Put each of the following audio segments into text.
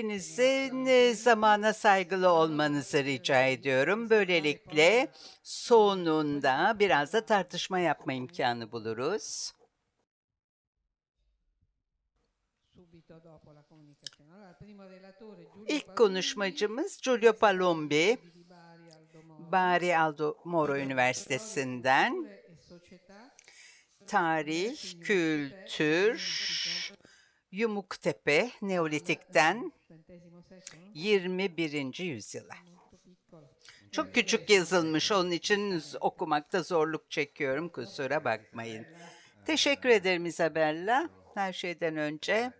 Hepinizin zamana saygılı olmanızı rica ediyorum. Böylelikle sonunda biraz da tartışma yapma imkanı buluruz. İlk konuşmacımız Giulio Palombi, Bari Aldo Moro Üniversitesi'nden tarih, kültür Yumuktepe Neolitik'ten 21. yüzyıla. Çok küçük yazılmış onun için okumakta zorluk çekiyorum kusura bakmayın. Teşekkür ederim Isabella. Her şeyden önce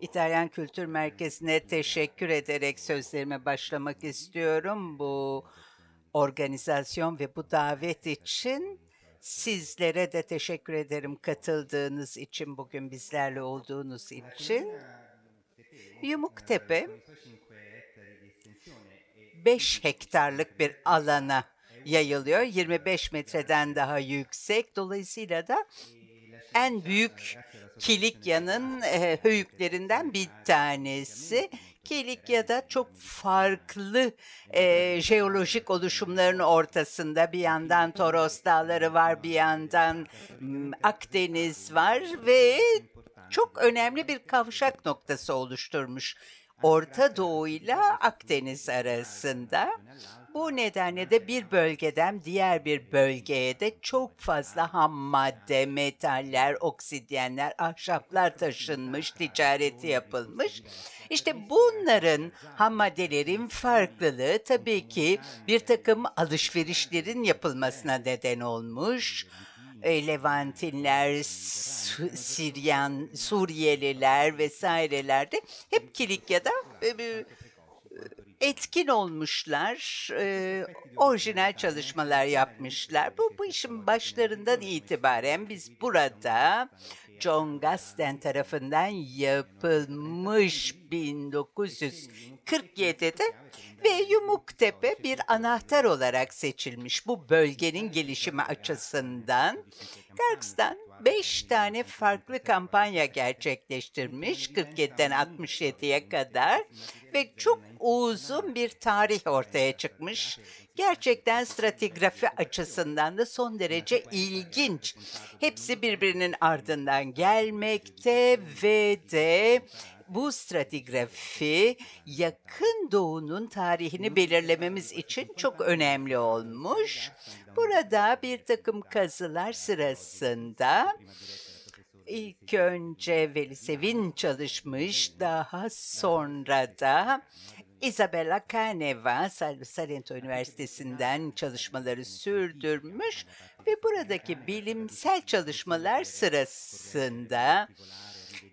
İtalyan Kültür Merkezi'ne teşekkür ederek sözlerime başlamak istiyorum. Bu organizasyon ve bu davet için Sizlere de teşekkür ederim katıldığınız için, bugün bizlerle olduğunuz için. Yumuktepe 5 hektarlık bir alana yayılıyor. 25 metreden daha yüksek. Dolayısıyla da en büyük Kilikya'nın e, höyüklerinden bir tanesi. Kilik da çok farklı e, jeolojik oluşumların ortasında bir yandan Toros Dağları var, bir yandan Akdeniz var ve çok önemli bir kavşak noktası oluşturmuş. Orta Doğu ile Akdeniz arasında bu nedenle de bir bölgeden diğer bir bölgeye de çok fazla ham madde, metaller, oksidyenler, ahşaplar taşınmış, ticareti yapılmış. İşte bunların ham maddelerin farklılığı tabii ki bir takım alışverişlerin yapılmasına neden olmuş. Ee, Levantinler, Siryan, Suriyeliler vesaireler de hep kilik ya da etkin olmuşlar, e, orijinal çalışmalar yapmışlar. Bu, bu işin başlarından itibaren biz burada John Gasten tarafından yapılmış 1947'de ve Yumuktepe bir anahtar olarak seçilmiş bu bölgenin gelişimi açısından. Dergs'ten 5 tane farklı kampanya gerçekleştirmiş 47'den 67'ye kadar ve çok uzun bir tarih ortaya çıkmış. Gerçekten stratigrafi açısından da son derece ilginç. Hepsi birbirinin ardından gelmekte ve de bu stratigrafi yakın doğunun tarihini belirlememiz için çok önemli olmuş. Burada bir takım kazılar sırasında ilk önce Veli Sevin çalışmış, daha sonra da Isabella Caneva, Salento Üniversitesi'nden çalışmaları sürdürmüş ve buradaki bilimsel çalışmalar sırasında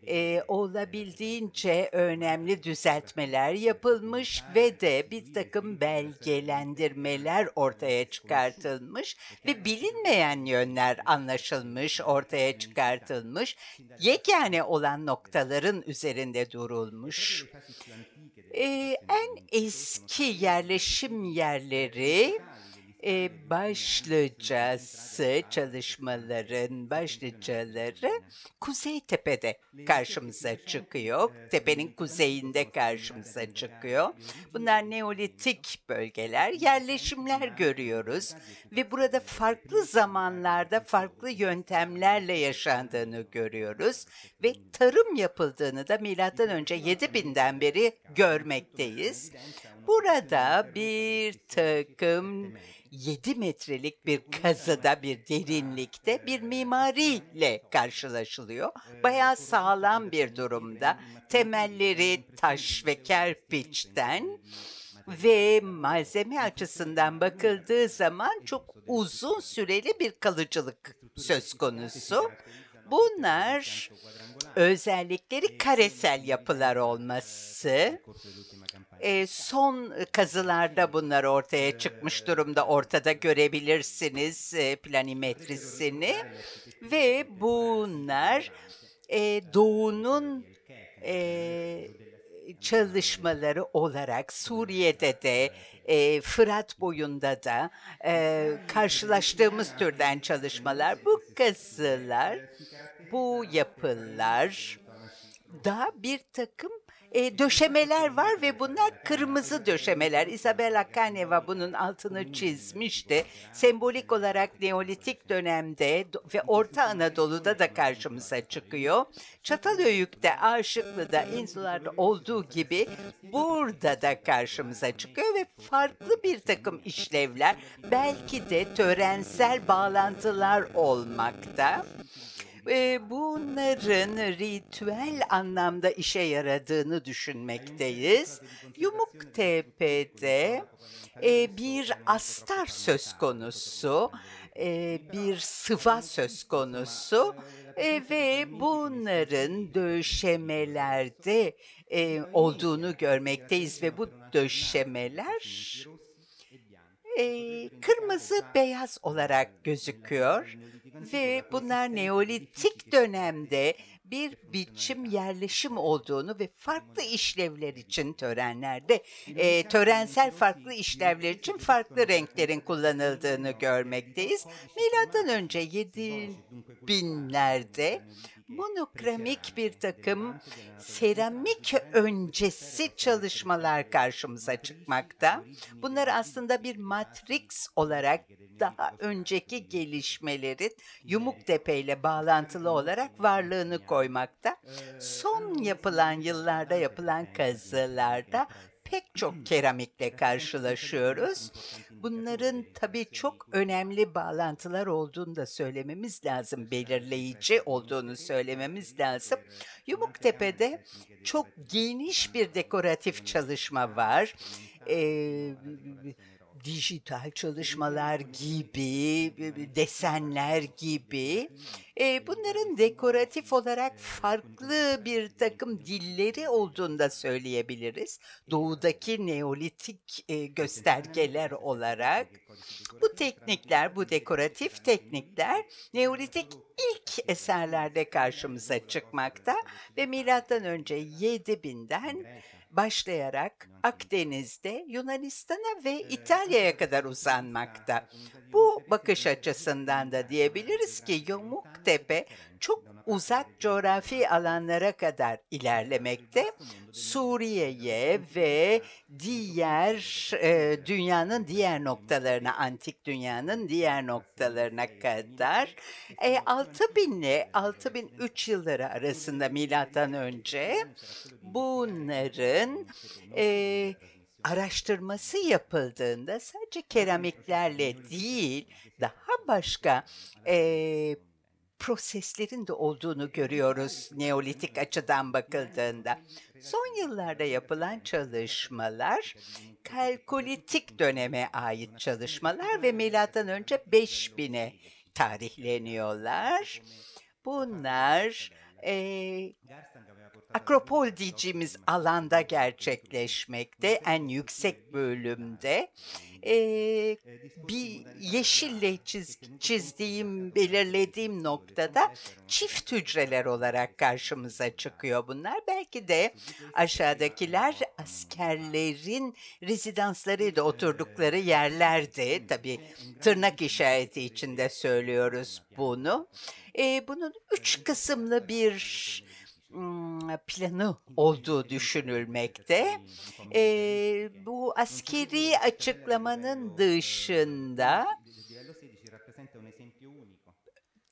e, olabildiğince önemli düzeltmeler yapılmış ve şey de bir takım belgelendirmeler ortaya çıkartılmış ve bilinmeyen yönler anlaşılmış, ortaya çıkartılmış. Yekane olan noktaların üzerinde durulmuş. E, en eski yerleşim yerleri e, başlıcası çalışmaların başlıcaları Kuzey Tepe'de karşımıza çıkıyor. Tepenin kuzeyinde karşımıza çıkıyor. Bunlar Neolitik bölgeler, yerleşimler görüyoruz ve burada farklı zamanlarda farklı yöntemlerle yaşandığını görüyoruz ve tarım yapıldığını da MÖ 7000'den beri görmekteyiz. Burada bir takım 7 metrelik bir kazada bir derinlikte bir mimariyle karşılaşılıyor. Bayağı sağlam bir durumda. Temelleri taş ve kerpiçten ve malzeme açısından bakıldığı zaman çok uzun süreli bir kalıcılık söz konusu. Bunlar özellikleri karesel yapılar olması. E, son kazılarda bunlar ortaya çıkmış durumda. Ortada görebilirsiniz e, planimetrisini ve bunlar e, doğunun e, çalışmaları olarak Suriye'de de e, Fırat boyunda da e, karşılaştığımız türden çalışmalar bu kazılar bu yapılar da bir takım e, döşemeler var ve bunlar kırmızı döşemeler. Isabella Caneva bunun altını çizmişti. Sembolik olarak Neolitik dönemde ve Orta Anadolu'da da karşımıza çıkıyor. Çatalhöyük'te, Aşıklı'da, insularda olduğu gibi burada da karşımıza çıkıyor ve farklı bir takım işlevler belki de törensel bağlantılar olmakta e, bunların ritüel anlamda işe yaradığını düşünmekteyiz. Yumuk Tepe'de e, bir astar söz konusu, e, bir sıva söz konusu e, ve bunların döşemelerde e, olduğunu görmekteyiz ve bu döşemeler e, kırmızı beyaz olarak gözüküyor ve bunlar Neolitik dönemde bir biçim yerleşim olduğunu ve farklı işlevler için törenlerde, e, törensel farklı işlevler için farklı renklerin kullanıldığını görmekteyiz. Milattan önce 7 binlerde monokramik bir takım seramik öncesi çalışmalar karşımıza çıkmakta. Bunlar aslında bir matrix olarak daha önceki gelişmelerin Yumuktepe ile bağlantılı olarak varlığını koymakta. Son yapılan yıllarda yapılan kazılarda pek çok keramikle karşılaşıyoruz. Bunların tabii çok önemli bağlantılar olduğunu da söylememiz lazım, şey belirleyici olduğunu söylememiz lazım. Yumuktepe'de çok geniş bir dekoratif çalışma var. Ee, dijital çalışmalar gibi, desenler gibi e, bunların dekoratif olarak farklı bir takım dilleri olduğunu da söyleyebiliriz. Doğudaki neolitik e, göstergeler olarak bu teknikler, bu dekoratif teknikler neolitik ilk eserlerde karşımıza çıkmakta ve milattan önce 7000'den başlayarak Akdeniz'de Yunanistan'a ve İtalya'ya kadar uzanmakta. Bu bakış açısından da diyebiliriz ki Yomuktepe çok uzak coğrafi alanlara kadar ilerlemekte. Suriye'ye ve diğer e, dünyanın diğer noktalarına, antik dünyanın diğer noktalarına kadar e, 6000 ile 6003 yılları arasında milattan önce bunların e, araştırması yapıldığında sadece keramiklerle değil daha başka e, proseslerin de olduğunu görüyoruz Neolitik açıdan bakıldığında. Son yıllarda yapılan çalışmalar kalkolitik döneme ait çalışmalar ve milattan önce 5000'e tarihleniyorlar. Bunlar e, Akropol diyeceğimiz alanda gerçekleşmekte, en yüksek bölümde. Ee, bir yeşille çiz, çizdiğim, belirlediğim noktada çift hücreler olarak karşımıza çıkıyor bunlar. Belki de aşağıdakiler askerlerin rezidanslarıydı, oturdukları yerlerdi. tabi tırnak işareti içinde söylüyoruz bunu. Ee, bunun üç kısımlı bir planı olduğu düşünülmekte. E, bu askeri açıklamanın dışında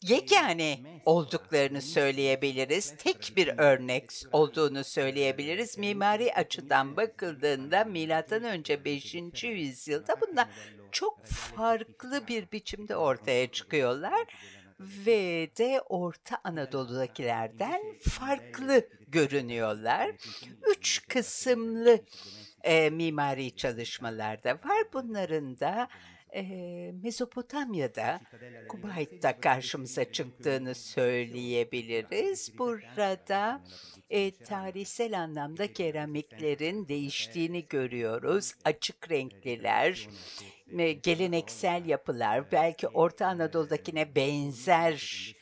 yegane olduklarını söyleyebiliriz. Tek bir örnek olduğunu söyleyebiliriz. Mimari açıdan bakıldığında milattan önce 5. yüzyılda bunlar çok farklı bir biçimde ortaya çıkıyorlar ve de Orta Anadolu'dakilerden farklı görünüyorlar. Üç kısımlı e, mimari çalışmalar da var. Bunların da e, Mezopotamya'da Kubayt'ta karşımıza çıktığını söyleyebiliriz. Burada e, tarihsel anlamda keramiklerin değiştiğini görüyoruz. Açık renkliler, e, geleneksel yapılar belki Orta Anadolu'dakine benzer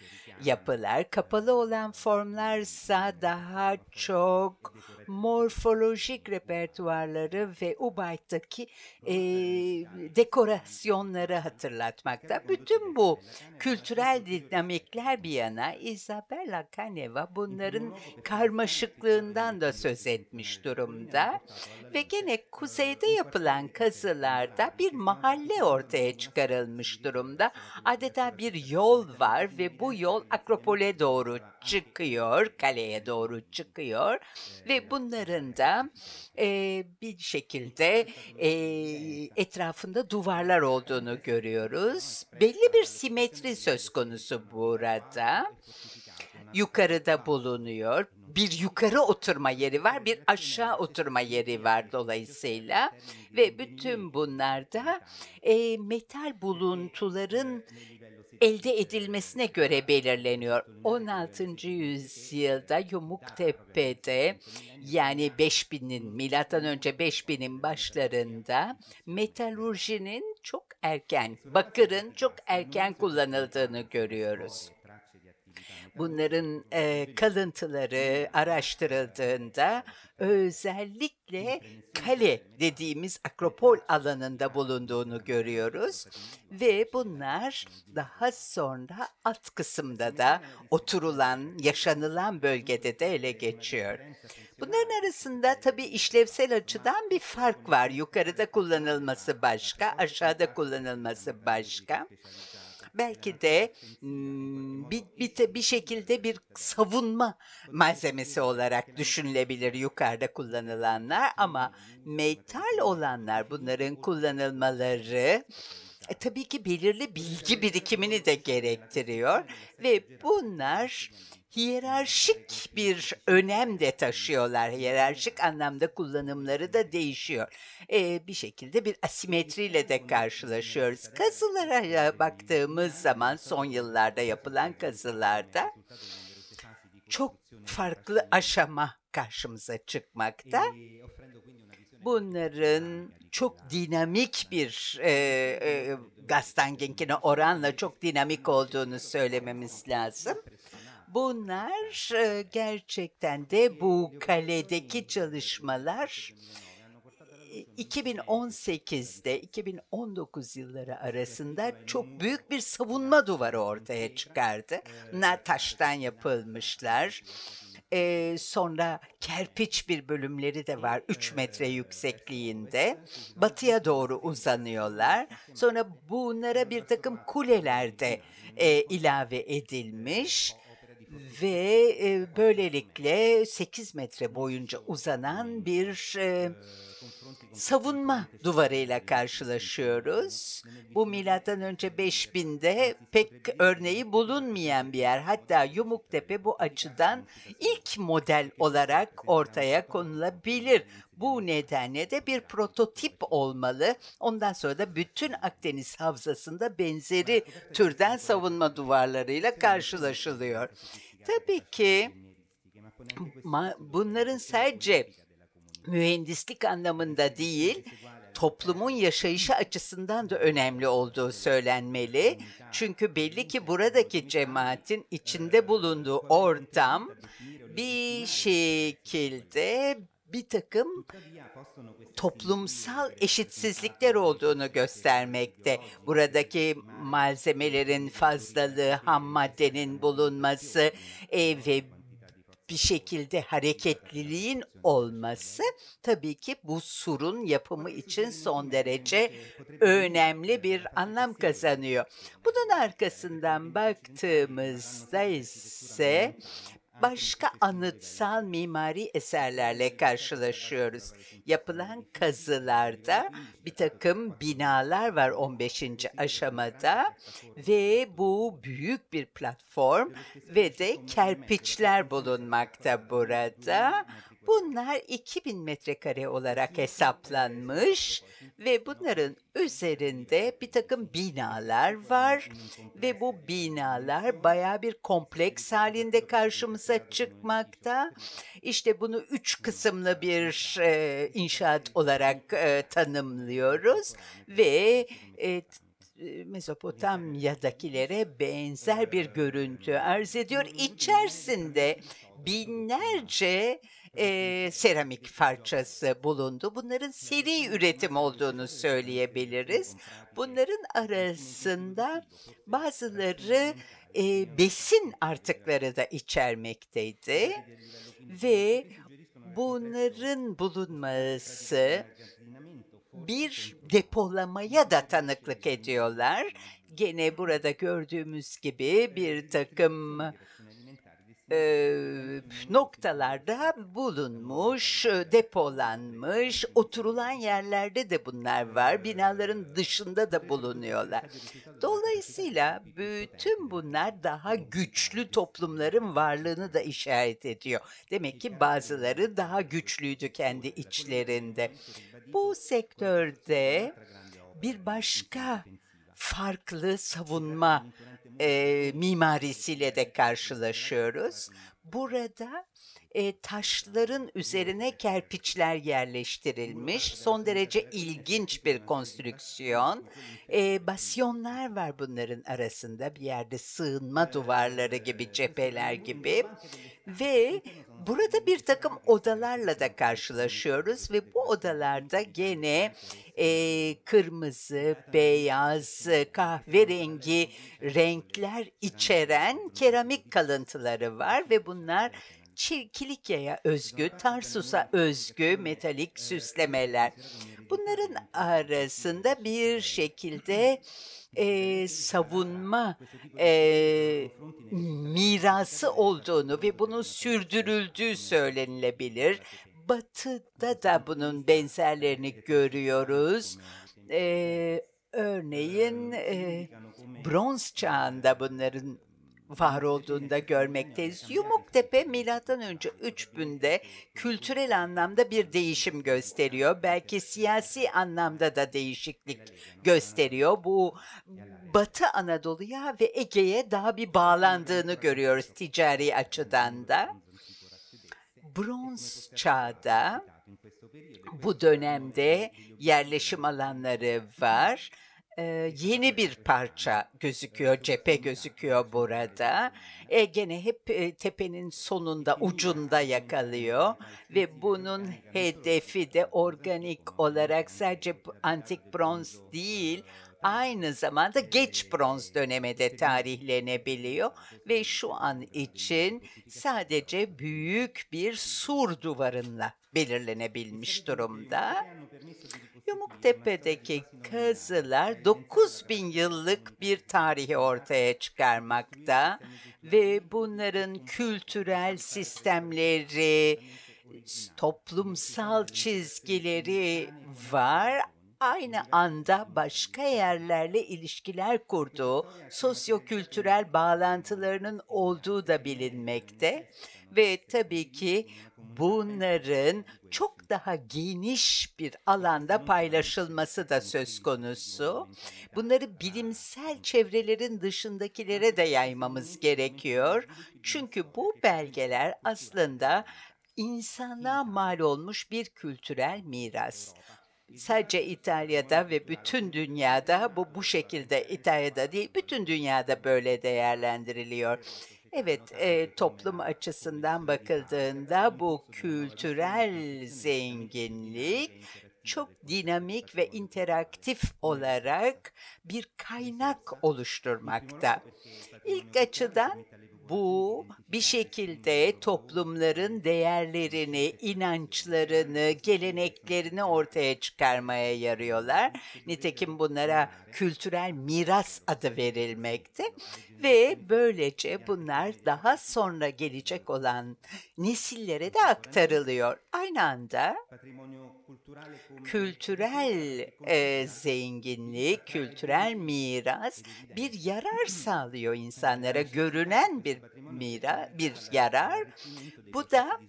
yapılar. Kapalı olan formlarsa daha çok morfolojik repertuarları ve Ubayt'taki e, dekorasyonları hatırlatmakta. Bütün bu kültürel dinamikler bir yana Isabella Caneva bunların karmaşıklığından da söz etmiş durumda ve gene kuzeyde yapılan kazılarda bir mahalle ortaya çıkarılmış durumda. Adeta bir yol var ve bu yol Akropole doğru çıkıyor, kaleye doğru çıkıyor ve bunların da e, bir şekilde e, etrafında duvarlar olduğunu görüyoruz. Belli bir simetri söz konusu burada yukarıda bulunuyor. Bir yukarı oturma yeri var, bir aşağı oturma yeri var dolayısıyla. Ve bütün bunlarda e, metal buluntuların elde edilmesine göre belirleniyor. 16. yüzyılda Yumuktepe'de yani 5000'in milattan önce 5000'in başlarında metalurjinin çok erken, bakırın çok erken kullanıldığını görüyoruz bunların e, kalıntıları araştırıldığında özellikle kale dediğimiz akropol alanında bulunduğunu görüyoruz ve bunlar daha sonra alt kısımda da oturulan, şey yaşanılan bölgede de ele geçiyor. Bunların arasında ee, tabii işlevsel açıdan bir fark var. Yukarıda kullanılması başka, aşağıda kullanılması başka belki de bir, bir, bir şekilde bir savunma malzemesi olarak düşünülebilir yukarıda kullanılanlar ama metal olanlar bunların kullanılmaları e, tabii ki belirli bilgi birikimini de gerektiriyor ve bunlar hiyerarşik bir önem de taşıyorlar. Hiyerarşik anlamda kullanımları da değişiyor. Ee, bir şekilde bir asimetriyle de karşılaşıyoruz. Kazılara e, baktığımız zaman son yıllarda yapılan kazılarda çok farklı aşama karşımıza çıkmakta bunların çok dinamik bir e, e, Gastangenk'ine oranla çok dinamik olduğunu söylememiz lazım. Bunlar e, gerçekten de bu kaledeki çalışmalar 2018'de e, 2019 yılları arasında çok büyük bir savunma duvarı ortaya çıkardı. Bunlar taştan yapılmışlar e, sonra kerpiç bir bölümleri de var 3 metre yüksekliğinde. Batıya doğru uzanıyorlar. Sonra bunlara bir takım kuleler de e, ilave edilmiş ve e, böylelikle 8 metre boyunca uzanan bir e, savunma duvarıyla karşılaşıyoruz. Bu milattan önce 5000'de pek örneği bulunmayan bir yer. Hatta Yumuktepe bu açıdan ilk model olarak ortaya konulabilir. Bu nedenle de bir prototip olmalı. Ondan sonra da bütün Akdeniz havzasında benzeri türden savunma şey. duvarlarıyla karşılaşılıyor. Tabii ki bunların sadece mühendislik anlamında değil, toplumun yaşayışı açısından da önemli olduğu söylenmeli. Çünkü belli ki buradaki cemaatin ee, içinde bulunduğu ortam bir şekilde bir takım toplumsal eşitsizlikler olduğunu göstermekte. Buradaki malzemelerin fazlalığı, ham maddenin bulunması e, ve bir şekilde hareketliliğin olması tabii ki bu surun yapımı için son derece önemli bir anlam kazanıyor. Bunun arkasından baktığımızda ise başka anıtsal mimari eserlerle karşılaşıyoruz. Yapılan kazılarda bir takım binalar var 15. aşamada ve bu büyük bir platform ve de kerpiçler bulunmakta burada. Bunlar 2000 metrekare olarak hesaplanmış ve bunların üzerinde bir takım binalar var ve bu binalar baya bir kompleks halinde karşımıza çıkmakta. İşte bunu üç kısımlı bir e, inşaat olarak e, tanımlıyoruz ve e, Mezopotamya'dakilere benzer bir görüntü arz ediyor. İçerisinde binlerce e, seramik parçası bulundu. Bunların seri üretim olduğunu söyleyebiliriz. Bunların arasında bazıları e, besin artıkları da içermekteydi ve bunların bulunması bir depolamaya da tanıklık ediyorlar. Gene burada gördüğümüz gibi bir takım e, noktalarda bulunmuş, e, depolanmış, oturulan yerlerde de bunlar var. Binaların dışında da bulunuyorlar. Dolayısıyla bütün bunlar daha güçlü toplumların varlığını da işaret ediyor. Demek ki bazıları daha güçlüydü kendi içlerinde. Bu sektörde bir başka farklı savunma e, mimarisiyle de karşılaşıyoruz. Burada e, taşların üzerine kerpiçler yerleştirilmiş. Son derece ilginç bir konstrüksiyon. E, basyonlar var bunların arasında bir yerde sığınma duvarları gibi, cepheler gibi. Ve burada bir takım odalarla da karşılaşıyoruz ve bu odalarda gene e, kırmızı, beyaz, kahverengi renkler içeren keramik kalıntıları var ve bunlar Kilikya'ya özgü, Tarsus'a özgü metalik süslemeler. Bunların arasında bir şekilde e, savunma e, mirası olduğunu ve bunun sürdürüldüğü söylenilebilir. Batı'da da bunun benzerlerini görüyoruz. E, örneğin e, bronz çağında bunların var olduğunda görmekteyiz. Yumuktepe milattan önce 3000'de kültürel anlamda bir değişim gösteriyor. Belki siyasi anlamda da değişiklik gösteriyor. Bu Batı Anadolu'ya ve Ege'ye daha bir bağlandığını görüyoruz ticari açıdan da. Bronz çağda bu dönemde yerleşim alanları var e, yeni bir parça gözüküyor, cephe gözüküyor burada. E, gene hep e, tepenin sonunda, ucunda yakalıyor ve bunun hedefi de organik olarak sadece antik bronz değil, aynı zamanda geç bronz döneme de tarihlenebiliyor ve şu an için sadece büyük bir sur duvarınla belirlenebilmiş durumda. Yumuktepe'deki kazılar 9000 yıllık bir tarihi ortaya çıkarmakta ve bunların kültürel sistemleri, toplumsal çizgileri var aynı anda başka yerlerle ilişkiler kurduğu, sosyokültürel bağlantılarının olduğu da bilinmekte ve tabii ki bunların çok daha geniş bir alanda paylaşılması da söz konusu. Bunları bilimsel çevrelerin dışındakilere de yaymamız gerekiyor. Çünkü bu belgeler aslında insana mal olmuş bir kültürel miras. Sadece İtalya'da ve bütün dünyada bu bu şekilde İtalya'da değil bütün dünyada böyle değerlendiriliyor. Evet, e, toplum açısından bakıldığında bu kültürel zenginlik çok dinamik ve interaktif olarak bir kaynak oluşturmakta. İlk açıdan bu bir şekilde toplumların değerlerini, inançlarını, geleneklerini ortaya çıkarmaya yarıyorlar. Nitekim bunlara kültürel miras adı verilmekte ve böylece bunlar daha sonra gelecek olan nesillere de aktarılıyor. Aynı anda kültürel e, zenginlik, kültürel miras bir yarar sağlıyor insanlara, görünen bir bir mira, bir yarar. Bu da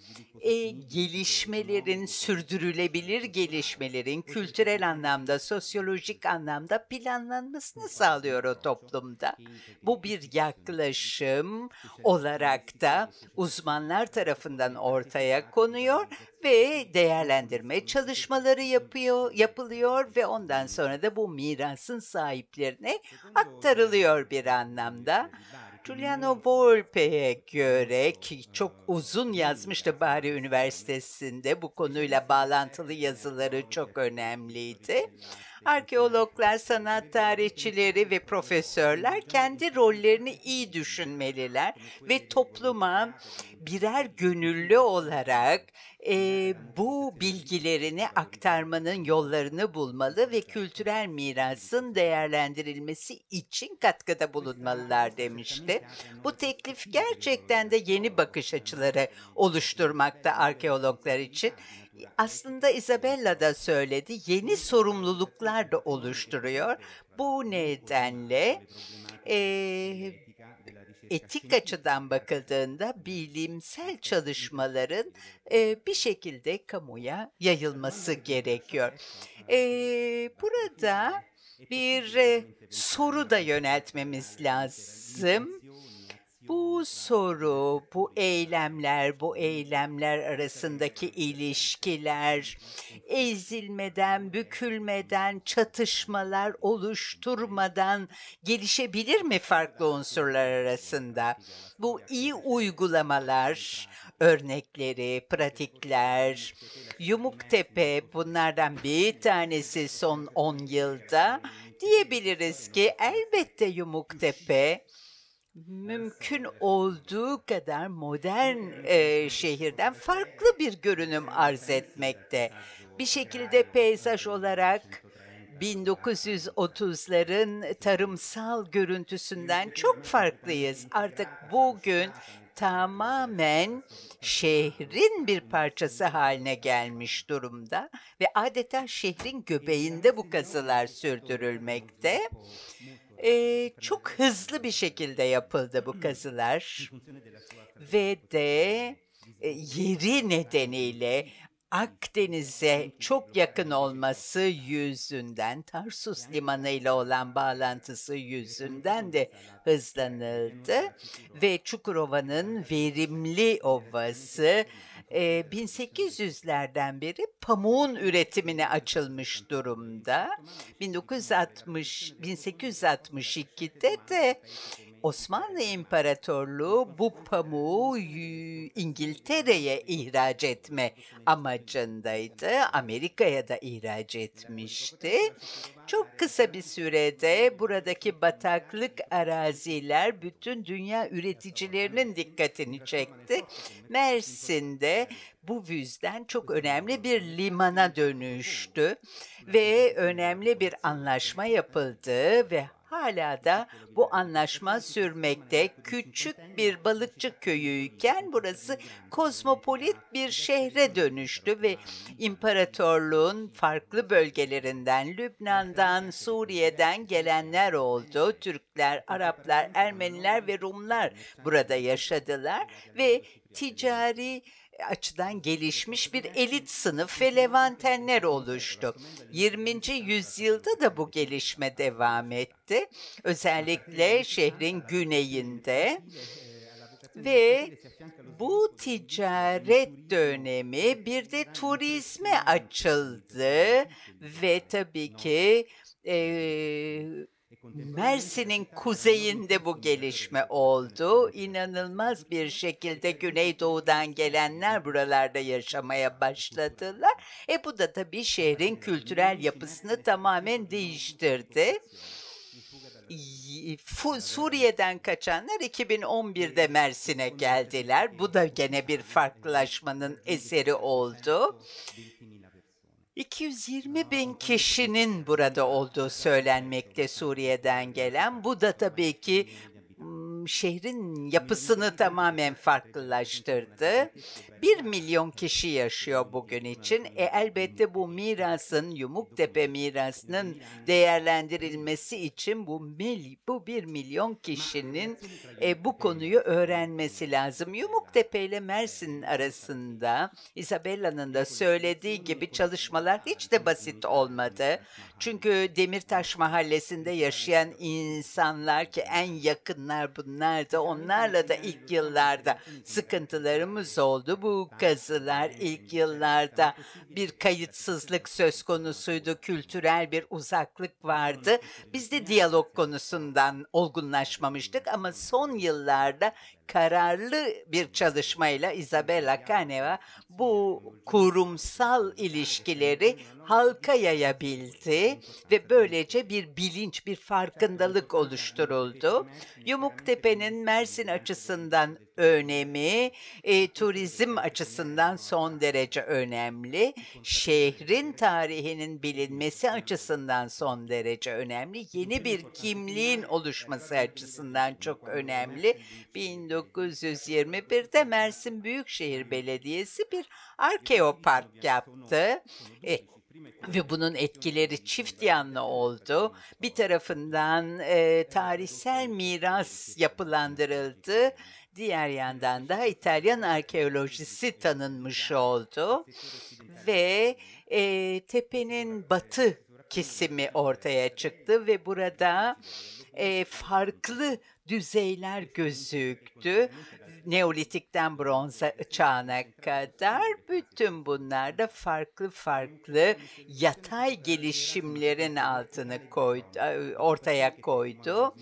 e, gelişmelerin, sürdürülebilir gelişmelerin kültürel anlamda, sosyolojik anlamda planlanmasını sağlıyor o toplumda. Bu bir yaklaşım olarak da uzmanlar tarafından ortaya konuyor ve değerlendirme çalışmaları yapıyor, yapılıyor ve ondan sonra da bu mirasın sahiplerine aktarılıyor bir anlamda. Giuliano Volpe'ye göre ki çok uzun yazmıştı Bari Üniversitesi'nde bu konuyla bağlantılı yazıları çok önemliydi. Arkeologlar, sanat tarihçileri ve profesörler kendi rollerini iyi düşünmeliler ve topluma birer gönüllü olarak e, bu bilgilerini aktarmanın yollarını bulmalı ve kültürel mirasın değerlendirilmesi için katkıda bulunmalılar demişti. Bu teklif gerçekten de yeni bakış açıları oluşturmakta arkeologlar için aslında Isabella da söyledi, yeni sorumluluklar da oluşturuyor. Bu nedenle e, etik açıdan bakıldığında bilimsel çalışmaların e, bir şekilde kamuya yayılması gerekiyor. E, burada bir e, soru da yöneltmemiz lazım. Bu soru, bu eylemler, bu eylemler arasındaki ilişkiler, ezilmeden, bükülmeden, çatışmalar oluşturmadan gelişebilir mi farklı unsurlar arasında? Bu iyi uygulamalar, örnekleri, pratikler, Yumuktepe bunlardan bir tanesi son 10 yılda diyebiliriz ki elbette Yumuktepe mümkün olduğu kadar modern e, şehirden farklı bir görünüm arz etmekte. Bir şekilde peyzaj olarak 1930'ların tarımsal görüntüsünden çok farklıyız. Artık bugün tamamen şehrin bir parçası haline gelmiş durumda ve adeta şehrin göbeğinde bu kazılar sürdürülmekte e, çok ee, hızlı bir şekilde yapıldı bu hmm. kazılar ve de e, yeri nedeniyle Akdeniz'e çok yakın olması yüzünden, Tarsus Limanı ile olan bağlantısı yüzünden de hızlanıldı ve Çukurova'nın verimli ovası e, 1800'lerden beri pamuğun üretimine açılmış durumda. 1960 1862'de de Osmanlı İmparatorluğu bu pamuğu İngiltere'ye ihraç etme amacındaydı. Amerika'ya da ihraç etmişti. Çok kısa bir sürede buradaki bataklık araziler bütün dünya üreticilerinin dikkatini çekti. Mersin'de bu yüzden çok önemli bir limana dönüştü ve önemli bir anlaşma yapıldı ve hala da bu anlaşma sürmekte. Küçük bir balıkçı köyüyken burası kozmopolit bir şehre dönüştü ve imparatorluğun farklı bölgelerinden Lübnan'dan, Suriye'den gelenler oldu. Türkler, Araplar, Ermeniler ve Rumlar burada yaşadılar ve ticari açıdan gelişmiş bir elit sınıf ve Levantenler oluştu. 20. yüzyılda da bu gelişme devam etti. Özellikle şehrin güneyinde ve bu ticaret dönemi bir de turizme açıldı ve tabii ki e, Mersin'in kuzeyinde bu gelişme oldu. İnanılmaz bir şekilde Güneydoğu'dan gelenler buralarda yaşamaya başladılar. E bu da tabii şehrin kültürel yapısını tamamen değiştirdi. Suriye'den kaçanlar 2011'de Mersin'e geldiler. Bu da gene bir farklılaşmanın eseri oldu. 220 bin kişinin burada olduğu söylenmekte Suriye'den gelen. Bu da tabii ki şehrin hani yapısını tamamen farklılaştırdı. Bir milyon kişi yaşıyor bugün için. E, elbette bu mirasın, Yumuktepe mirasının değerlendirilmesi için bu, mil, bu bir milyon kişinin e, bu konuyu öğrenmesi lazım. Yumuktepe ile Mersin arasında Isabella'nın da söylediği gibi çalışmalar hiç de basit olmadı. Çünkü Demirtaş Mahallesi'nde yaşayan insanlar ki en yakınlar bunlar nerede? Onlarla da ilk yıllarda sıkıntılarımız oldu. Bu kazılar ilk yıllarda bir kayıtsızlık söz konusuydu. Kültürel bir uzaklık vardı. Biz de diyalog konusundan olgunlaşmamıştık ama son yıllarda kararlı bir çalışmayla Isabella Caneva bu kurumsal ilişkileri halka yayabildi ve böylece bir bilinç, bir farkındalık oluşturuldu. Yumuktepe'nin Mersin açısından önemi e, turizm açısından son derece önemli. Şehrin tarihinin bilinmesi açısından son derece önemli. Yeni bir kimliğin oluşması açısından çok önemli. 1921'de Mersin Büyükşehir Belediyesi bir arkeopark yaptı. E, ve bunun etkileri çift yanlı oldu. Bir tarafından e, tarihsel miras yapılandırıldı Diğer yandan da İtalyan arkeolojisi tanınmış oldu ve e, tepenin batı kesimi ortaya çıktı ve burada e, farklı düzeyler gözüktü. Neolitikten bronz çağına kadar bütün bunlarda farklı farklı yatay gelişimlerin altını koydu, ortaya koydu.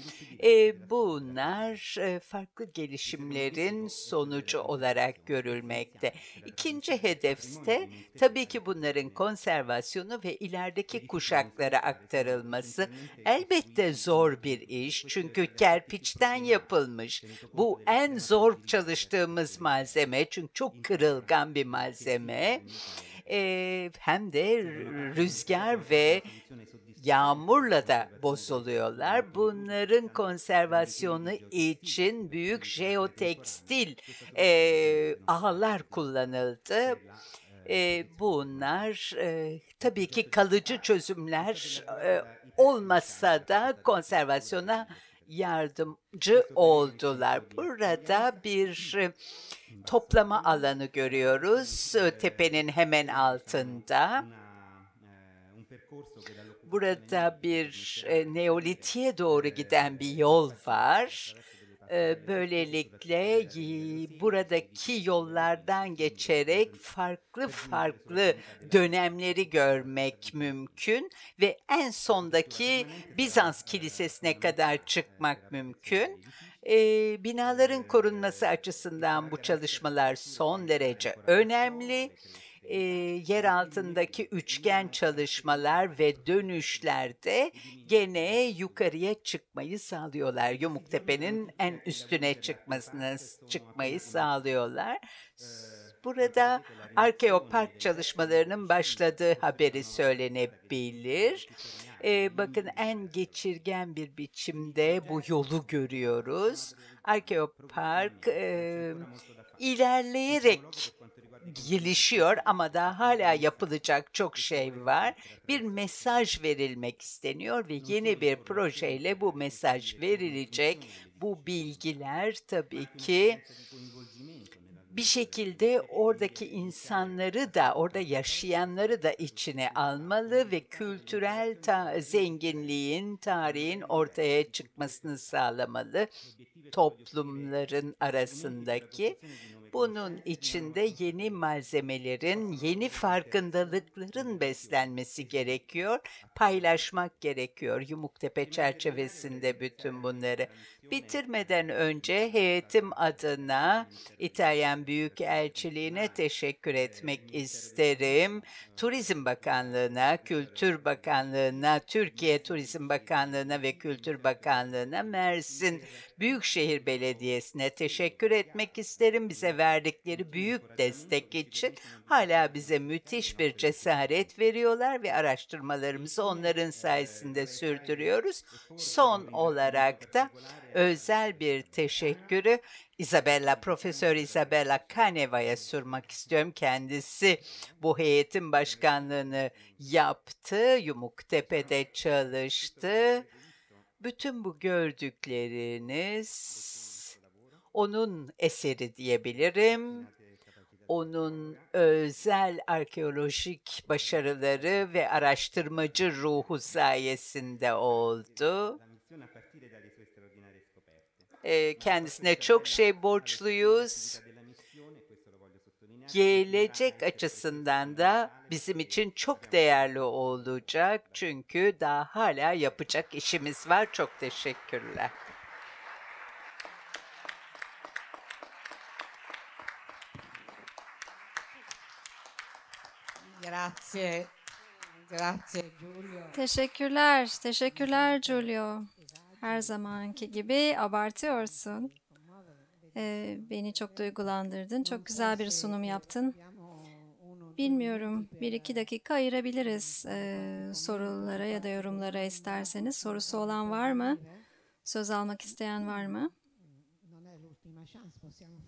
E, bunlar e, farklı gelişimlerin sonucu olarak görülmekte. İkinci hedef hedefte tabii ki bunların konservasyonu ve ilerideki kuşaklara aktarılması elbette zor bir iş. Çünkü kerpiçten yapılmış. Bu en zor çalıştığımız malzeme çünkü çok kırılgan bir malzeme e, hem de rüzgar ve yağmurla da bozuluyorlar. Bunların konservasyonu için büyük jeotekstil e, ağlar kullanıldı. E, bunlar e, tabii ki kalıcı çözümler e, olmasa da konservasyona yardımcı oldular. Burada bir toplama alanı görüyoruz tepenin hemen altında. Burada bir e, doğru giden bir yol var ee, böylelikle buradaki yollardan geçerek farklı farklı dönemleri görmek mümkün ve en sondaki Bizans kilisesine kadar çıkmak mümkün. Ee, binaların korunması açısından bu çalışmalar son derece önemli e, yer altındaki üçgen çalışmalar ve dönüşlerde gene yukarıya çıkmayı sağlıyorlar. Yumuktepe'nin en üstüne çıkmasını çıkmayı sağlıyorlar. Burada arkeopark çalışmalarının başladığı haberi söylenebilir. Ee, bakın en geçirgen bir biçimde bu yolu görüyoruz. Arkeopark e, ilerleyerek gelişiyor ama daha hala yapılacak çok şey var. Bir mesaj verilmek isteniyor ve yeni bir projeyle bu mesaj verilecek. Bu bilgiler tabii ki bir şekilde oradaki insanları da, orada yaşayanları da içine almalı ve kültürel ta zenginliğin, tarihin ortaya çıkmasını sağlamalı toplumların arasındaki. Bunun içinde yeni malzemelerin, yeni farkındalıkların beslenmesi gerekiyor, paylaşmak gerekiyor Yumuktepe çerçevesinde bütün bunları. Bitirmeden önce heyetim adına İtalyan Büyükelçiliğine teşekkür ee, etmek isterim. Turizm Bakanlığı'na, Kültür Bakanlığı'na, Türkiye Turizm Bakanlığı'na ve Kültür Bakanlığı'na Mersin Büyükşehir Belediyesi'ne teşekkür etmek isterim bize verdikleri büyük destek için. Hala bize müthiş bir cesaret veriyorlar ve araştırmalarımızı onların sayesinde sürdürüyoruz. Son olarak da özel bir teşekkürü Isabella, Profesör Isabella Caneva'ya sürmek istiyorum. Kendisi bu heyetin başkanlığını yaptı, Yumuktepe'de çalıştı bütün bu gördükleriniz onun eseri diyebilirim. Onun özel arkeolojik başarıları ve araştırmacı ruhu sayesinde oldu. Ee, kendisine çok şey borçluyuz. Gelecek açısından da bizim için çok değerli olacak çünkü daha hala yapacak işimiz var. Çok teşekkürler. Grazie. Grazie Giulio. Teşekkürler. Teşekkürler Giulio. Her zamanki gibi abartıyorsun. Ee, beni çok duygulandırdın. Çok güzel bir sunum yaptın. Bilmiyorum. Bir iki dakika ayırabiliriz ee, sorulara ya da yorumlara isterseniz. Sorusu olan var mı? Söz almak isteyen var mı?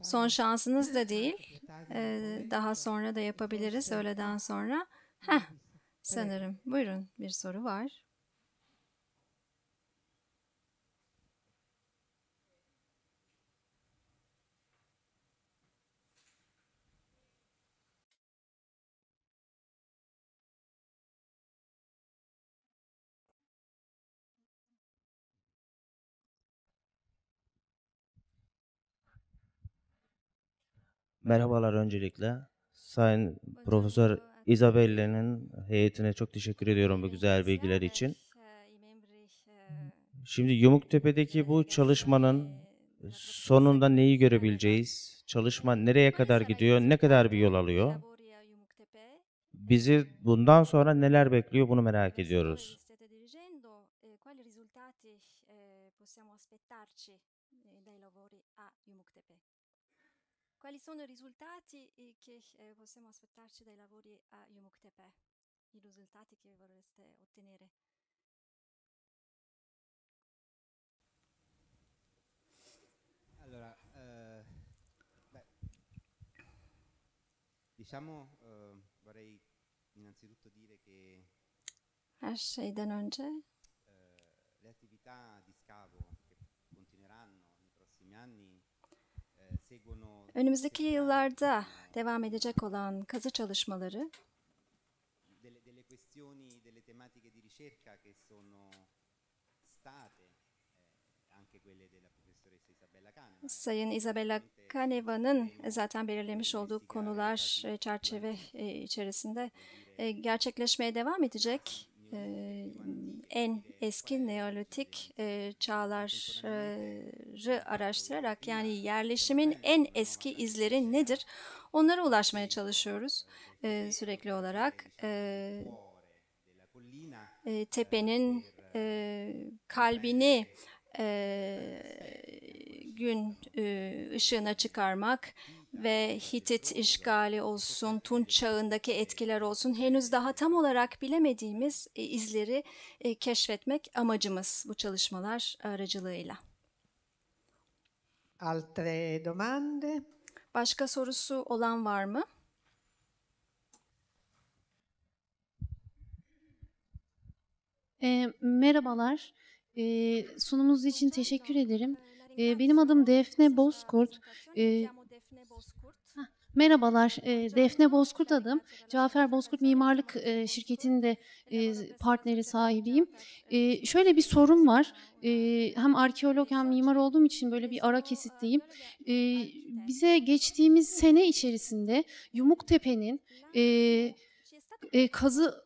Son şansınız da değil. Ee, daha sonra da yapabiliriz öğleden sonra. Heh, sanırım. Buyurun bir soru var. Merhabalar öncelikle. Sayın Profesör Isabelle'nin heyetine çok teşekkür ediyorum bu güzel bilgiler için. E, e, Şimdi Yumuktepe'deki bu e, çalışmanın sonunda neyi görebileceğiz? Çalışma nereye kadar gidiyor? Ne kadar bir yol alıyor? Bizi bundan sonra neler bekliyor bunu merak ediyoruz. Quali sono i risultati eh, che eh, possiamo aspettarci dai lavori a Yumuktepe? I risultati che vorreste ottenere? Allora, eh, beh, diciamo, eh, vorrei innanzitutto dire che... Her non c'è? Önümüzdeki yıllarda devam edecek olan kazı çalışmaları eh, Sayın Isabella Caneva'nın zaten belirlemiş olduğu konular çerçeve e, içerisinde e, gerçekleşmeye devam edecek. Ee, en eski Neolitik e, çağları araştırarak yani yerleşimin en eski izleri nedir? Onlara ulaşmaya çalışıyoruz e, sürekli olarak. E, tepenin kalbini gün ışığına çıkarmak ve Hitit işgali olsun, Tunç çağındaki etkiler olsun henüz daha tam olarak bilemediğimiz e, izleri e, keşfetmek amacımız bu çalışmalar aracılığıyla. Altre domande? Başka sorusu olan var mı? E, merhabalar. E, sunumunuz için teşekkür ederim. E, benim adım Defne Bozkurt. E, Merhabalar, e, Defne Bozkurt adım. Cafer Bozkurt Mimarlık e, Şirketi'nin de e, partneri sahibiyim. Şöyle bir sorum var. Hem arkeolog hem mimar olduğum için böyle bir ara kesitteyim. Bize geçtiğimiz sene içerisinde Yumuktepe'nin... Tepe'nin e, kazı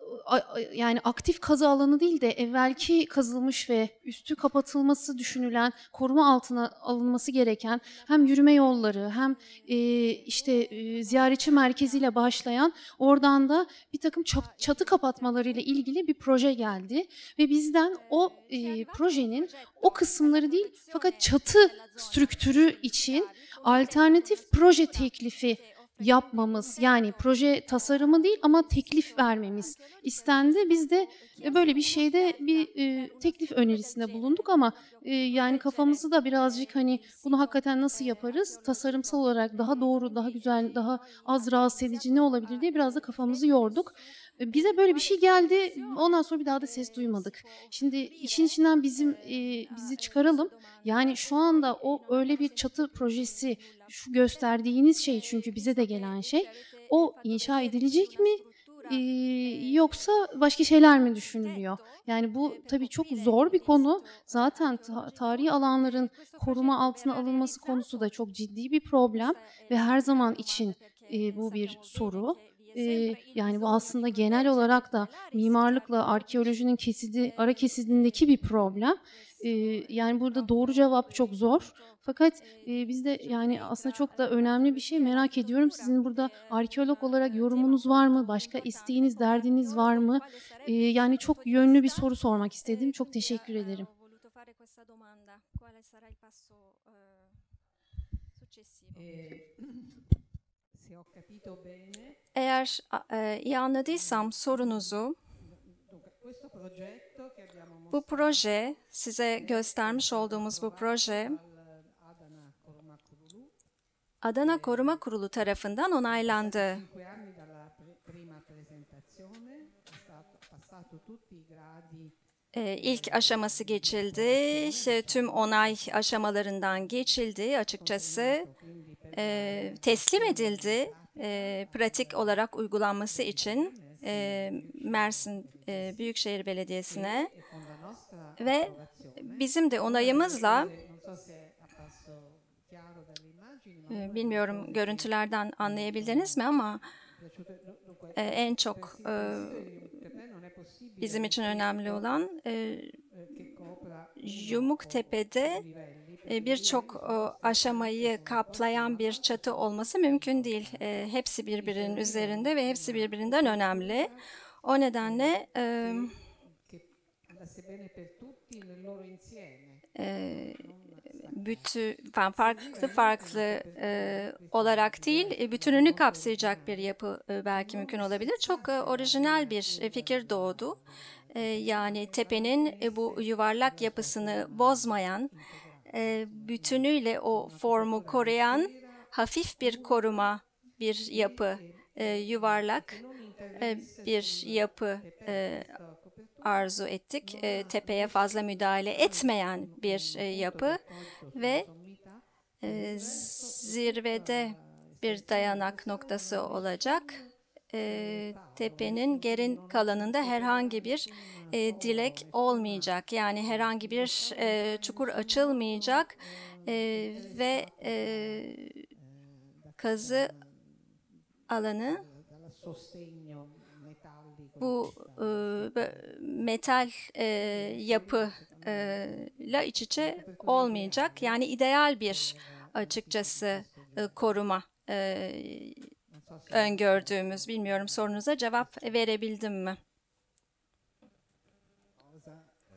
yani aktif kazı alanı değil de evvelki kazılmış ve üstü kapatılması düşünülen, koruma altına alınması gereken hem yürüme yolları hem e, işte e, ziyaretçi merkeziyle başlayan oradan da bir takım çatı kapatmalarıyla ilgili bir proje geldi ve bizden o e, projenin o kısımları değil fakat çatı strüktürü için alternatif proje teklifi yapmamız yani proje tasarımı değil ama teklif vermemiz istendi. Biz de e, böyle bir şeyde bir e, teklif önerisinde bulunduk ama e, yani kafamızı da birazcık hani bunu hakikaten nasıl yaparız? Tasarımsal olarak daha doğru, daha güzel, daha az rahatsız edici ne olabilir diye biraz da kafamızı yorduk. E, bize böyle bir şey geldi. Ondan sonra bir daha da ee, ses duymadık. Şimdi işin içinden bizim e, bizi çıkaralım. Yani şu anda o öyle bir çatı projesi şu gösterdiğiniz şey çünkü bize de gelen ee, şey o inşa edilecek mi? Ee, yoksa başka şeyler mi düşünülüyor? Yani bu tabii çok zor bir konu. Zaten ta- tarihi alanların koruma altına alınması konusu da çok ciddi bir problem ve her zaman için e, bu bir soru e, yani bu aslında genel olarak da mimarlıkla arkeolojinin kesidi, ara kesidindeki bir problem. E, yani burada doğru cevap çok zor. Fakat e, biz de yani aslında çok da önemli bir şey merak ediyorum. Sizin burada arkeolog olarak yorumunuz var mı? Başka isteğiniz, derdiniz var mı? E, yani çok yönlü bir soru sormak istedim. Çok teşekkür ederim. Quale eğer e, iyi anladıysam sorunuzu bu proje, size göstermiş olduğumuz bu proje Adana Koruma Kurulu tarafından onaylandı. E, ilk aşaması geçildi, tüm onay aşamalarından geçildi açıkçası e, teslim edildi e, pratik olarak uygulanması için e, Mersin e, Büyükşehir Belediyesi'ne ve bizim de onayımızla bilmiyorum görüntülerden anlayabildiniz mi ama e, en çok e, bizim için önemli olan e, Yumuktepe'de e, birçok aşamayı kaplayan bir çatı olması mümkün değil. E, hepsi birbirinin üzerinde ve hepsi birbirinden önemli. O nedenle e, bütün yani farklı farklı olarak değil bütününü kapsayacak bir yapı belki mümkün olabilir. Çok orijinal bir fikir doğdu. yani tepenin bu yuvarlak yapısını bozmayan ee, bütünüyle o formu koruyan hafif bir koruma bir yapı, e, yuvarlak e, bir yapı e, arzu ettik. Tepeye fazla müdahale etmeyen bir yapı ve zirvede bir dayanak noktası olacak e, tepenin gerin kalanında herhangi bir e, dilek olmayacak. Yani herhangi bir e, çukur açılmayacak e, ve e, kazı alanı bu e, metal e, yapı e, la iç içe olmayacak. Yani ideal bir açıkçası e, koruma e, öngördüğümüz. Bilmiyorum sorunuza cevap verebildim mi?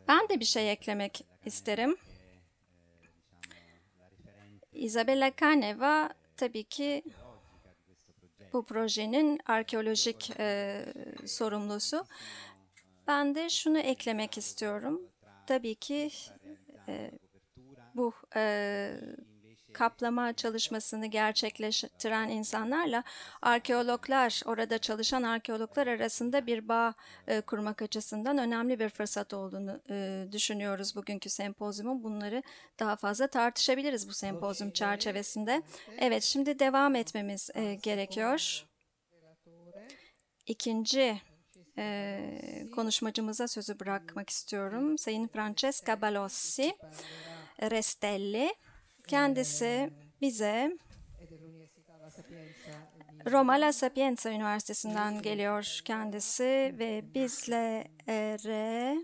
Ben de bir şey eklemek isterim. Isabella Kaneva tabii ki bu projenin arkeolojik e, sorumlusu. Ben de şunu eklemek istiyorum. Tabii ki e, bu e, kaplama çalışmasını gerçekleştiren insanlarla arkeologlar, orada çalışan arkeologlar arasında bir bağ e, kurmak açısından önemli bir fırsat olduğunu e, düşünüyoruz bugünkü sempozyumun. Bunları daha fazla tartışabiliriz bu sempozyum çerçevesinde. Evet, şimdi devam etmemiz e, gerekiyor. İkinci e, konuşmacımıza sözü bırakmak istiyorum. Sayın Francesca Balossi Restelli. Kendisi bize Roma La Sapienza Üniversitesi'nden geliyor kendisi ve bizlere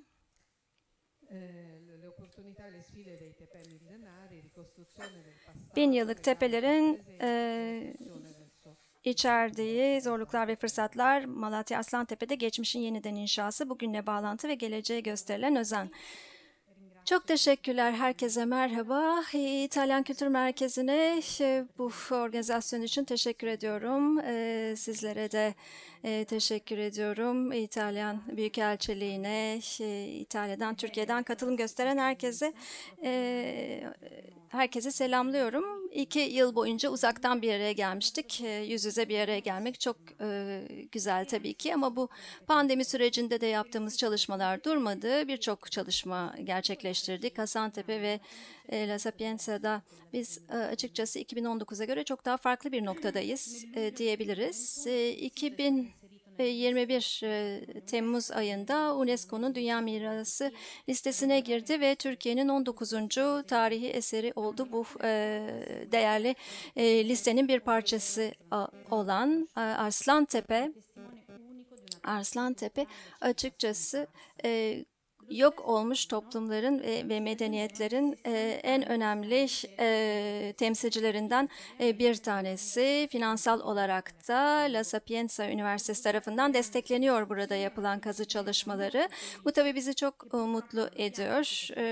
bin yıllık tepelerin e, içerdiği zorluklar ve fırsatlar Malatya Aslantepe'de geçmişin yeniden inşası, bugünle bağlantı ve geleceğe gösterilen özen. Çok teşekkürler herkese merhaba. Ee, İtalyan Kültür Merkezi'ne e, bu organizasyon için teşekkür ediyorum. Ee, sizlere de e, teşekkür ediyorum. İtalyan Büyükelçiliğine, e, İtalya'dan, Türkiye'den katılım gösteren herkese herkese selamlıyorum. İki yıl boyunca uzaktan bir araya gelmiştik. Ee, yüz yüze bir araya gelmek çok e, güzel tabii ki ama bu pandemi sürecinde de yaptığımız çalışmalar durmadı. Birçok çalışma gerçekleştirdik. Hasantepe ve e, La Sapienza'da biz e, açıkçası 2019'a göre çok daha farklı bir noktadayız diyebiliriz. 2000 21 Temmuz ayında UNESCO'nun Dünya Mirası listesine girdi ve Türkiye'nin 19. tarihi eseri oldu bu değerli listenin bir parçası olan Arslantepe. Arslantepe açıkçası yok olmuş toplumların ve, ve medeniyetlerin e, en önemli e, temsilcilerinden e, bir tanesi. Finansal olarak da La Sapienza Üniversitesi tarafından destekleniyor burada yapılan kazı çalışmaları. Bu tabii bizi çok e, mutlu ediyor. E,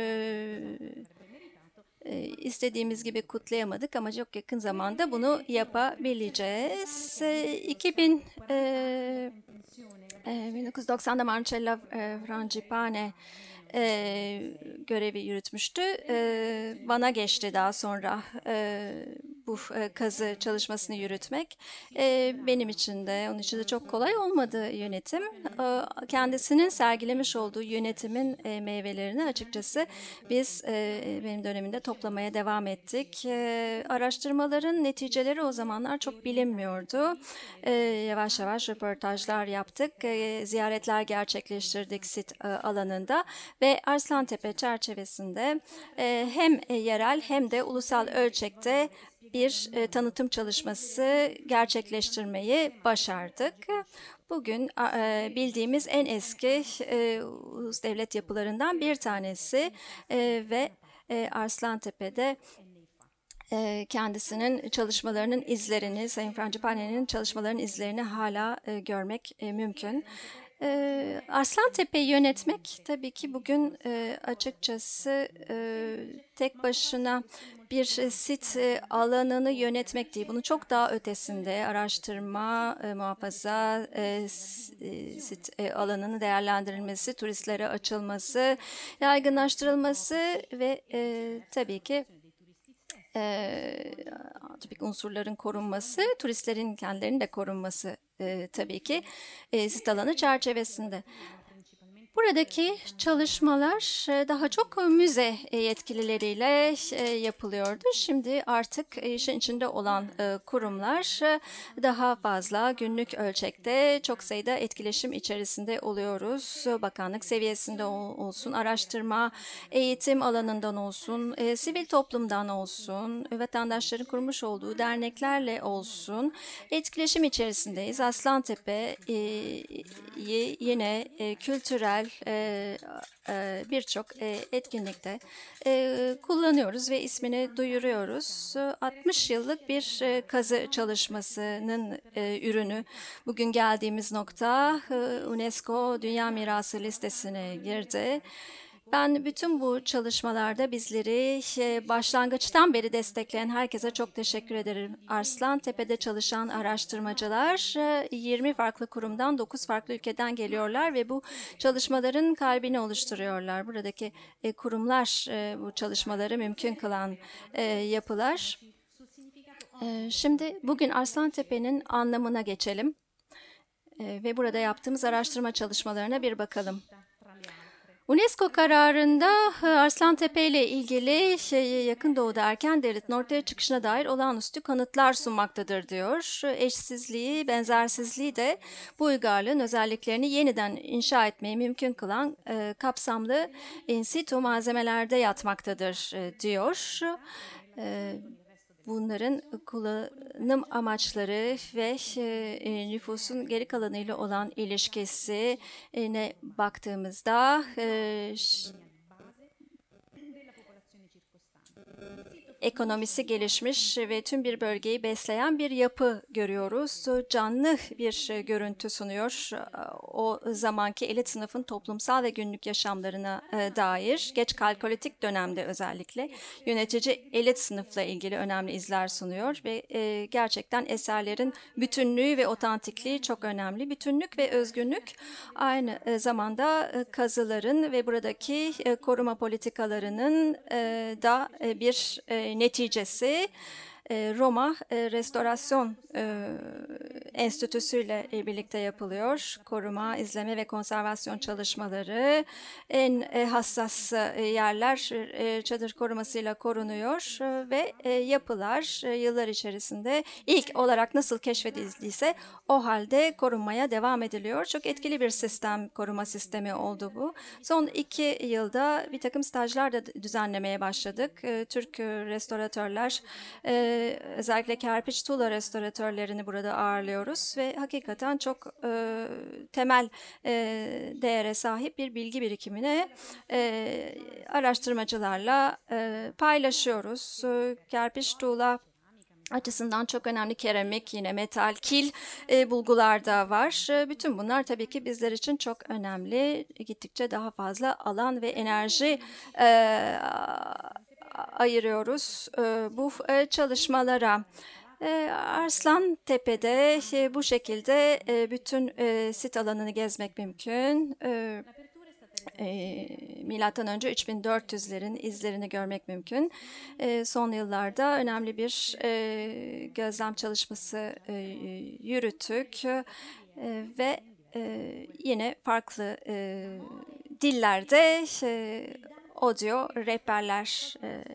e istediğimiz gibi kutlayamadık ama çok yakın zamanda bunu yapabileceğiz. 2000 e, 1990'da ee, Marcella e, Frangipane e, görevi yürütmüştü. Ee, bana geçti daha sonra ee, bu e, kazı çalışmasını yürütmek e, benim için de onun için de çok kolay olmadı yönetim. E, kendisinin sergilemiş olduğu yönetimin meyvelerini açıkçası biz benim döneminde toplamaya devam ettik. Araştırmaların neticeleri o zamanlar çok bilinmiyordu. Yavaş yavaş röportajlar yaptık, ziyaretler gerçekleştirdik sit alanında ve Arslantepe çerçevesinde hem yerel hem de ulusal ölçekte bir e, tanıtım çalışması gerçekleştirmeyi başardık. Bugün e, bildiğimiz en eski e, ulus devlet yapılarından bir tanesi e, ve e, Arslantepe'de e, kendisinin çalışmalarının izlerini, Sayın Frangipane'nin çalışmalarının izlerini hala e, görmek e, mümkün. Ee, Arslantepe'yi yönetmek tabii ki bugün e, açıkçası e, tek başına bir sit e, alanını yönetmek değil. bunu çok daha ötesinde araştırma, muhafaza, sit alanının değerlendirilmesi, turistlere açılması, yaygınlaştırılması ve tabii ki e, ki unsurların korunması, turistlerin kendilerinin de korunması e, tabii ki e, sit alanı çerçevesinde. Buradaki çalışmalar e, daha çok müze yetkilileriyle e, yapılıyordu. Şimdi artık işin içinde olan e, kurumlar daha fazla günlük ölçekte çok sayıda etkileşim içerisinde oluyoruz. Bakanlık seviyesinde olsun, araştırma, eğitim alanından olsun, sivil toplumdan olsun, vatandaşların kurmuş olduğu derneklerle olsun etkileşim içerisindeyiz. Aslantepe'yi yine kültürel özel e, e, birçok e, etkinlikte e, kullanıyoruz ve ismini duyuruyoruz. 60 yıllık bir e, kazı çalışmasının e, ürünü. Bugün geldiğimiz nokta e, UNESCO Dünya Mirası listesine girdi. Ben bütün bu çalışmalarda bizleri e, başlangıçtan beri destekleyen herkese çok teşekkür ederim. Arslan Tepe'de çalışan araştırmacılar 20 e, farklı kurumdan 9 farklı ülkeden geliyorlar ve bu çalışmaların kalbini oluşturuyorlar. Buradaki e, kurumlar bu çalışmaları mümkün kılan yapılar. Şimdi bugün Arslan Tepe'nin anlamına geçelim ve burada yaptığımız araştırma çalışmalarına bir bakalım. UNESCO kararında e, Arslantepe ile ilgili şey, yakın doğuda erken devletin ortaya çıkışına dair olağanüstü kanıtlar sunmaktadır diyor. E, eşsizliği, benzersizliği de bu uygarlığın özelliklerini yeniden inşa etmeyi mümkün kılan e, kapsamlı in situ malzemelerde yatmaktadır e, diyor. E, bunların kullanım amaçları ve e, e, nüfusun geri kalanıyla olan ilişkisine baktığımızda e, ekonomisi gelişmiş ve tüm bir bölgeyi besleyen bir yapı görüyoruz. Canlı bir e, görüntü sunuyor e, o zamanki elit sınıfın toplumsal ve günlük yaşamlarına e, dair. Geç kalkolitik dönemde özellikle yönetici elit sınıfla ilgili önemli izler sunuyor ve gerçekten eserlerin bütünlüğü ve otantikliği çok önemli. Bütünlük ve özgünlük aynı zamanda kazıların ve buradaki koruma politikalarının da bir neticesi e, Roma e, Restorasyon e, Enstitüsü ile birlikte yapılıyor. Koruma, izleme ve konservasyon çalışmaları en hassas yerler çadır korumasıyla korunuyor ve yapılar yıllar içerisinde ilk olarak nasıl keşfedildiyse o halde korunmaya devam ediliyor. Çok etkili bir sistem, koruma sistemi oldu bu. Son iki yılda bir takım stajlar da düzenlemeye başladık. Türk restoratörler e, özellikle kerpiç tuğla restoratörlerini burada ağırlıyoruz ve hakikaten çok e, temel e, değere sahip bir bilgi birikimini e, araştırmacılarla e, paylaşıyoruz. E, kerpiç tuğla açısından çok önemli keramik, yine metal, kil e, bulgular da var. E, bütün bunlar tabii ki bizler için çok önemli. Gittikçe daha fazla alan ve enerji e, ayırıyoruz e, bu e, çalışmalara. E, Arslan Tepe'de bu şekilde bütün sit alanını gezmek mümkün. E, milattan önce 3400'lerin izlerini görmek mümkün. son yıllarda önemli bir gözlem çalışması yürüttük ve e, yine farklı dillerde o diyor rehberlerle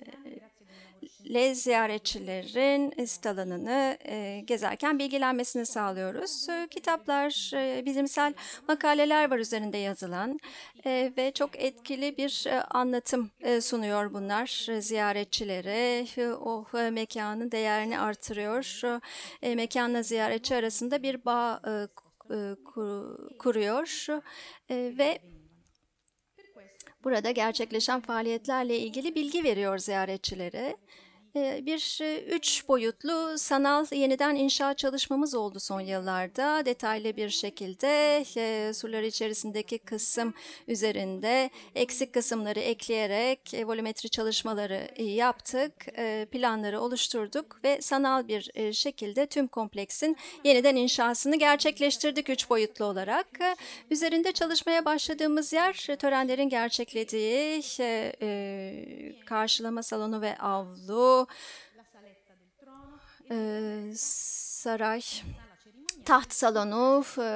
e, ziyaretçilerin alanını e, gezerken bilgilenmesini sağlıyoruz. E, kitaplar, bilimsel makaleler var üzerinde yazılan ve çok etkili bir anlatım sunuyor bunlar ziyaretçilere. O oh, mekanın değerini artırıyor. Mekanla ziyaretçi arasında bir bağ kuruyor ve Burada gerçekleşen faaliyetlerle ilgili bilgi veriyor ziyaretçilere. Ee, bir e, üç boyutlu sanal yeniden inşa çalışmamız oldu son yıllarda. Detaylı bir şekilde e, sular içerisindeki kısım üzerinde eksik kısımları ekleyerek e, volumetri çalışmaları e, yaptık, e, planları oluşturduk ve sanal bir şekilde tüm kompleksin yeniden inşasını gerçekleştirdik üç boyutlu olarak. üzerinde çalışmaya başladığımız yer törenlerin gerçeklediği e, karşılama salonu ve avlu e, saray taht salonu e,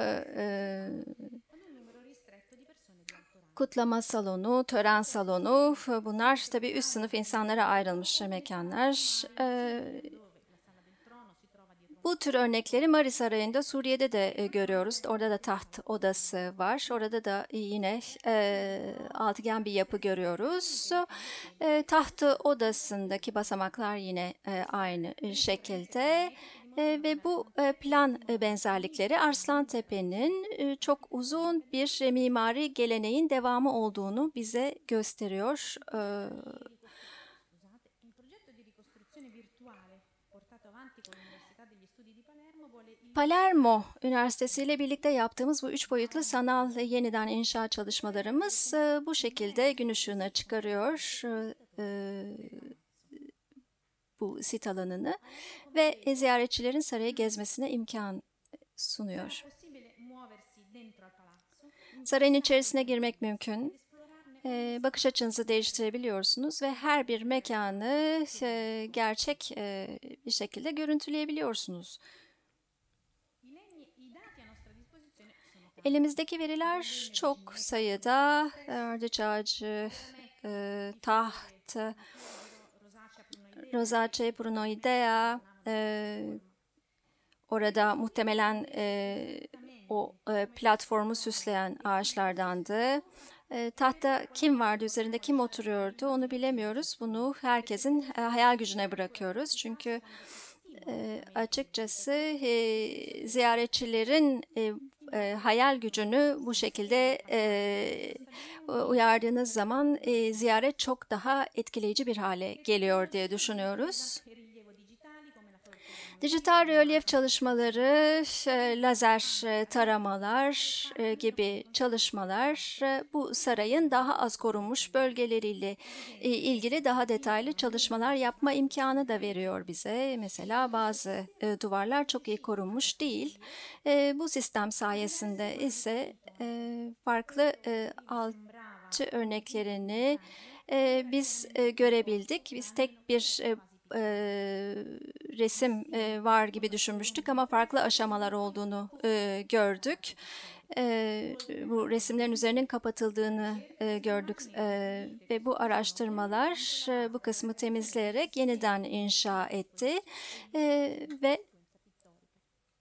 kutlama salonu, tören salonu bunlar tabii üst sınıf insanlara ayrılmış mekanlar. E, bu tür örnekleri Maris arayında Suriye'de de e, görüyoruz. Orada da taht odası var. Orada da e, yine e, altıgen bir yapı görüyoruz. E, taht odasındaki basamaklar yine e, aynı şekilde. E, ve bu e, plan e, benzerlikleri Arslantepe'nin e, çok uzun bir mimari geleneğin devamı olduğunu bize gösteriyor. E, Palermo Üniversitesi ile birlikte yaptığımız bu üç boyutlu sanal yeniden inşa çalışmalarımız e, bu şekilde gün ışığına çıkarıyor e, e, bu sit alanını ve ziyaretçilerin sarayı gezmesine imkan sunuyor. Sarayın içerisine girmek mümkün. Bakış açınızı değiştirebiliyorsunuz ve her bir mekanı gerçek bir şekilde görüntüleyebiliyorsunuz. Elimizdeki veriler çok sayıda. Ördüç ağacı, e, taht, Rosaceae Brunoidea, e, orada muhtemelen e, o e, platformu süsleyen ağaçlardandı. E, tahta kim vardı, üzerinde kim oturuyordu onu bilemiyoruz. Bunu herkesin e, hayal gücüne bırakıyoruz. Çünkü e, açıkçası e, ziyaretçilerin e, e, hayal gücünü bu şekilde e, uyardığınız zaman e, ziyaret çok daha etkileyici bir hale geliyor diye düşünüyoruz. Dijital rölyef çalışmaları, e, lazer e, taramalar e, gibi çalışmalar bu sarayın daha az korunmuş bölgeleriyle ilgili daha detaylı çalışmalar yapma imkanı da veriyor bize. Mesela bazı duvarlar çok iyi korunmuş değil. Bu sistem sayesinde ise farklı altı örneklerini biz görebildik. Biz tek bir e, resim e, var gibi düşünmüştük ama farklı aşamalar olduğunu e, gördük. E, bu resimlerin üzerinin kapatıldığını e, gördük e, ve bu araştırmalar e, bu kısmı temizleyerek yeniden inşa etti e, ve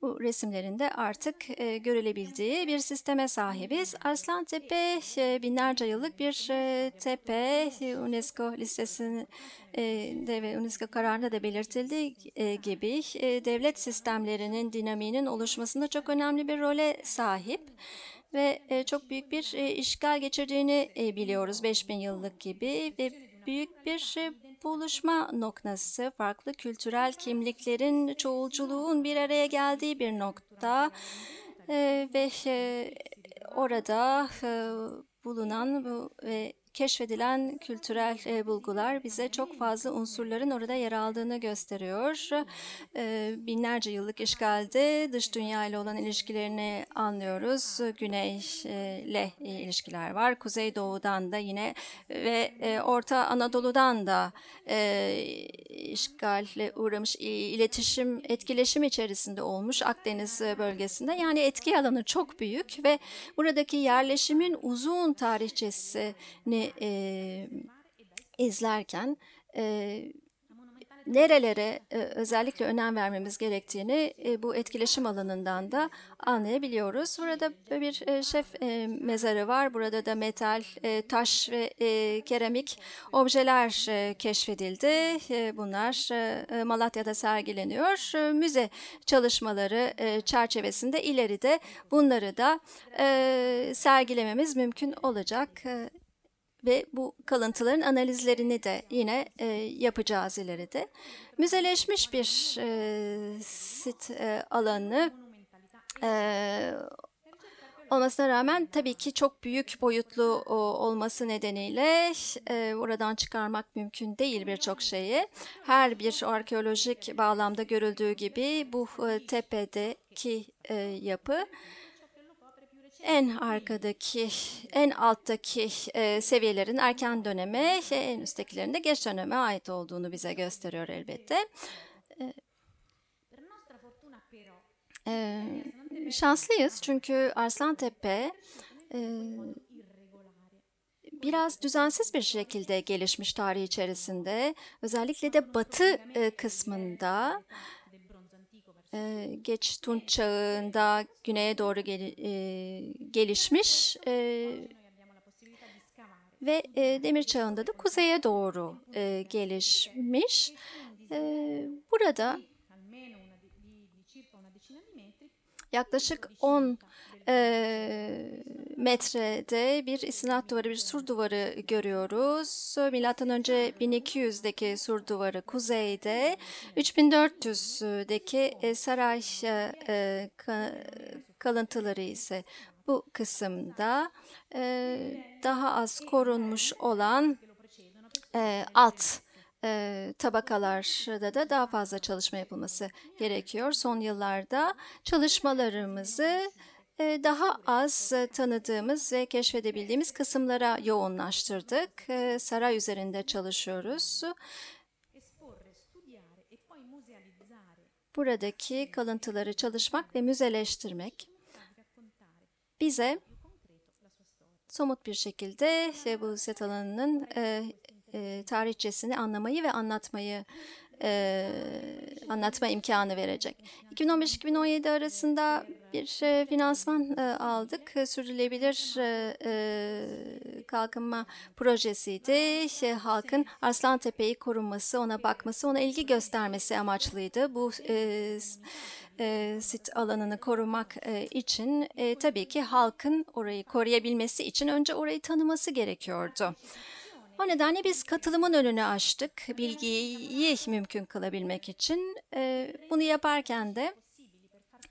bu resimlerinde artık e, görülebildiği bir sisteme sahibiz. Arslantepe e, binlerce yıllık bir e, tepe e, UNESCO listesinde e, ve UNESCO kararında da belirtildiği e, gibi e, devlet sistemlerinin dinamiğinin oluşmasında çok önemli bir role sahip ve e, çok büyük bir e, işgal geçirdiğini e, biliyoruz 5000 yıllık gibi ve büyük bir e, buluşma noktası farklı kültürel kimliklerin çoğulculuğun bir araya geldiği bir nokta e, ve e, orada e, bulunan ve keşfedilen kültürel e, bulgular bize çok fazla unsurların orada yer aldığını gösteriyor. E, binlerce yıllık işgalde dış dünya ile olan ilişkilerini anlıyoruz. Güneyle e, e, ilişkiler var. Kuzeydoğu'dan da yine ve e, Orta Anadolu'dan da e, işgale uğramış iletişim, etkileşim içerisinde olmuş Akdeniz bölgesinde. Yani etki alanı çok büyük ve buradaki yerleşimin uzun tarihçesini filmini e, izlerken e, nerelere e, özellikle önem vermemiz gerektiğini e, bu etkileşim alanından da anlayabiliyoruz. Burada bir e, şef e, mezarı var. Burada da metal, e, taş ve e, keramik objeler e, keşfedildi. E, bunlar e, Malatya'da sergileniyor. E, müze çalışmaları e, çerçevesinde ileride bunları da e, sergilememiz mümkün olacak. E, ve bu kalıntıların analizlerini de yine e, yapacağız ileride. Müzeleşmiş bir e, sit e, alanı e, olmasına rağmen tabii ki çok büyük boyutlu o, olması nedeniyle e, buradan çıkarmak mümkün değil birçok şeyi. Her bir arkeolojik bağlamda görüldüğü gibi bu e, tepedeki e, yapı e, en arkadaki, en alttaki e, seviyelerin erken döneme, en üsttekilerin de geç döneme ait olduğunu bize gösteriyor elbette. E, e, şanslıyız çünkü Arslantepe e, biraz düzensiz bir şekilde gelişmiş tarih içerisinde. Özellikle de batı e, kısmında ee, geç Tunç çağında güneye doğru gel, e, gelişmiş e, ve e, demir çağında da kuzeye doğru e, gelişmiş. E, burada yaklaşık 10 e, metrede bir istinat duvarı, bir sur duvarı görüyoruz. Milattan önce 1200'deki sur duvarı kuzeyde, 3400'deki e, saray e, e kalıntıları ise bu kısımda e, daha az korunmuş olan e, alt e, tabakalarda da daha fazla çalışma yapılması gerekiyor. Son yıllarda çalışmalarımızı ee, daha az e, tanıdığımız ve keşfedebildiğimiz kısımlara yoğunlaştırdık. Ee, saray üzerinde çalışıyoruz. Buradaki kalıntıları çalışmak ve müzeleştirmek bize somut bir şekilde e, bu set alanının e, tarihçesini anlamayı ve anlatmayı e, anlatma imkanı verecek. 2015-2017 arasında bir e, finansman e, aldık. E, sürdürülebilir e, e, kalkınma projesiydi. E, halkın Tepeyi koruması, ona bakması, ona ilgi göstermesi amaçlıydı. Bu e, e, sit alanını korumak e, için e, tabii ki halkın orayı koruyabilmesi için önce orayı tanıması gerekiyordu. O nedenle biz katılımın önünü açtık bilgiyi mümkün kılabilmek için. Ee, bunu yaparken de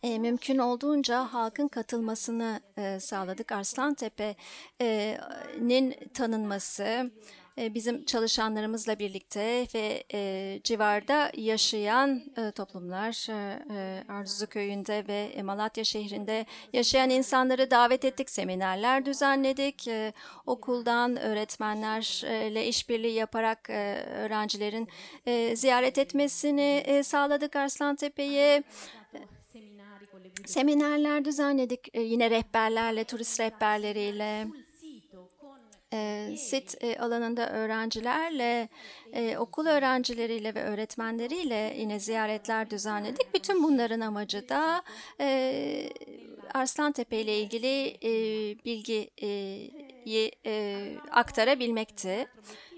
e, mümkün olduğunca halkın katılmasını e, sağladık. Arslantepe'nin tanınması, e, bizim çalışanlarımızla birlikte ve e, civarda yaşayan e, toplumlar e, e Arzuzu köyünde ve e, Malatya şehrinde yaşayan insanları davet ettik, seminerler düzenledik. E, okuldan öğretmenlerle işbirliği yaparak e, öğrencilerin e, ziyaret etmesini e, sağladık Arslantepe'ye. Seminerler düzenledik e, yine rehberlerle, turist rehberleriyle sit alanında öğrencilerle, okul öğrencileriyle ve öğretmenleriyle yine ziyaretler düzenledik. Bütün bunların amacı da Arslantepe ile ilgili bilgiyi aktarabilmekti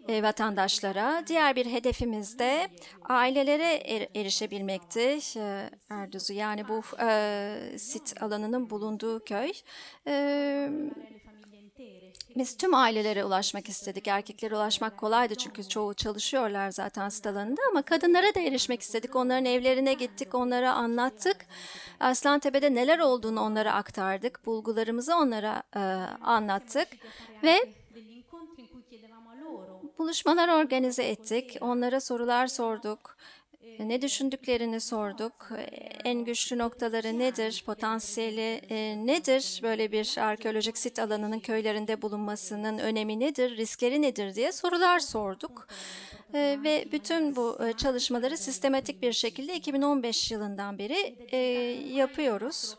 vatandaşlara. Diğer bir hedefimiz de ailelere er, erişebilmekti Erduzu. Yani bu e, sit alanının bulunduğu köy. E, biz tüm ailelere ulaşmak istedik. Erkeklere ulaşmak kolaydı çünkü çoğu çalışıyorlar zaten sitalarında ama kadınlara da erişmek istedik. Onların evlerine gittik, onlara anlattık. Aslan Aslantepe'de neler olduğunu onlara aktardık. Bulgularımızı onlara e, anlattık ve buluşmalar organize ettik. Onlara sorular sorduk. E, ne düşündüklerini sorduk. E, en güçlü noktaları nedir? Potansiyeli e, nedir? Böyle bir arkeolojik sit alanının köylerinde bulunmasının önemi nedir? Riskleri nedir diye sorular sorduk. Ve bütün bu çalışmaları sistematik bir şekilde 2015 yılından beri yapıyoruz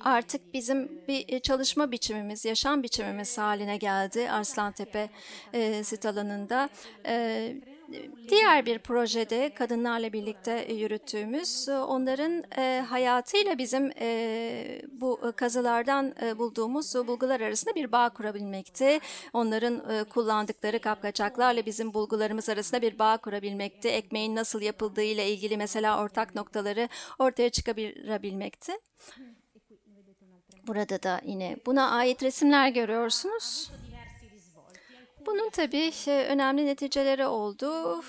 artık bizim bir çalışma biçimimiz, yaşam biçimimiz haline geldi Arslantepe sit alanında. E, Diğer bir projede kadınlarla birlikte e, yürüttüğümüz e, onların e, hayatıyla bizim bu kazılardan bulduğumuz bulgular arasında bir bağ kurabilmekti. Onların kullandıkları kapkaçaklarla bizim bulgularımız arasında bir bağ kurabilmekti. Ekmeğin nasıl yapıldığı ile ilgili mesela ortak noktaları ortaya çıkabilmekti. Burada da yine buna ait resimler görüyorsunuz. Bunun tabii önemli neticeleri oldu.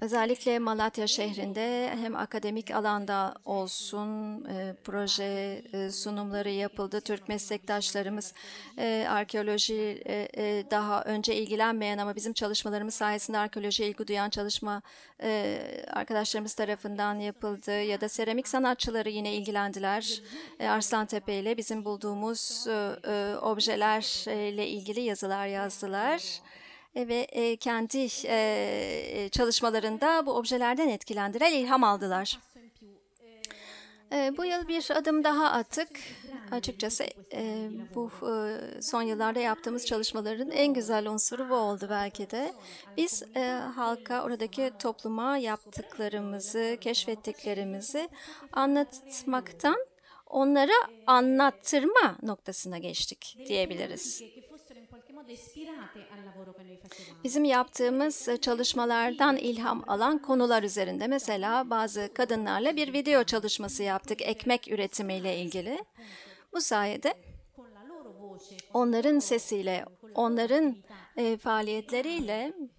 Özellikle Malatya şehrinde hem akademik alanda olsun e, proje e, sunumları yapıldı. Türk meslektaşlarımız e, arkeoloji e, e, daha önce ilgilenmeyen ama bizim çalışmalarımız sayesinde arkeolojiye ilgi duyan çalışma e, arkadaşlarımız tarafından yapıldı. Ya da seramik sanatçıları yine ilgilendiler. E, Arslantepe ile bizim bulduğumuz e, e, objelerle ilgili yazılar yazdılar ve e, kendi e, e, çalışmalarında bu objelerden etkilendiren ilham aldılar. E, bu yıl bir adım daha attık. Açıkçası e, bu e, son yıllarda yaptığımız çalışmaların en güzel unsuru bu oldu belki de. Biz e, halka, oradaki topluma yaptıklarımızı, keşfettiklerimizi anlatmaktan onlara anlattırma noktasına geçtik diyebiliriz. Bizim yaptığımız e, çalışmalardan ilham alan konular üzerinde mesela bazı kadınlarla bir video çalışması yaptık ekmek üretimiyle ilgili. Bu sayede onların sesiyle, onların e, faaliyetleriyle eh,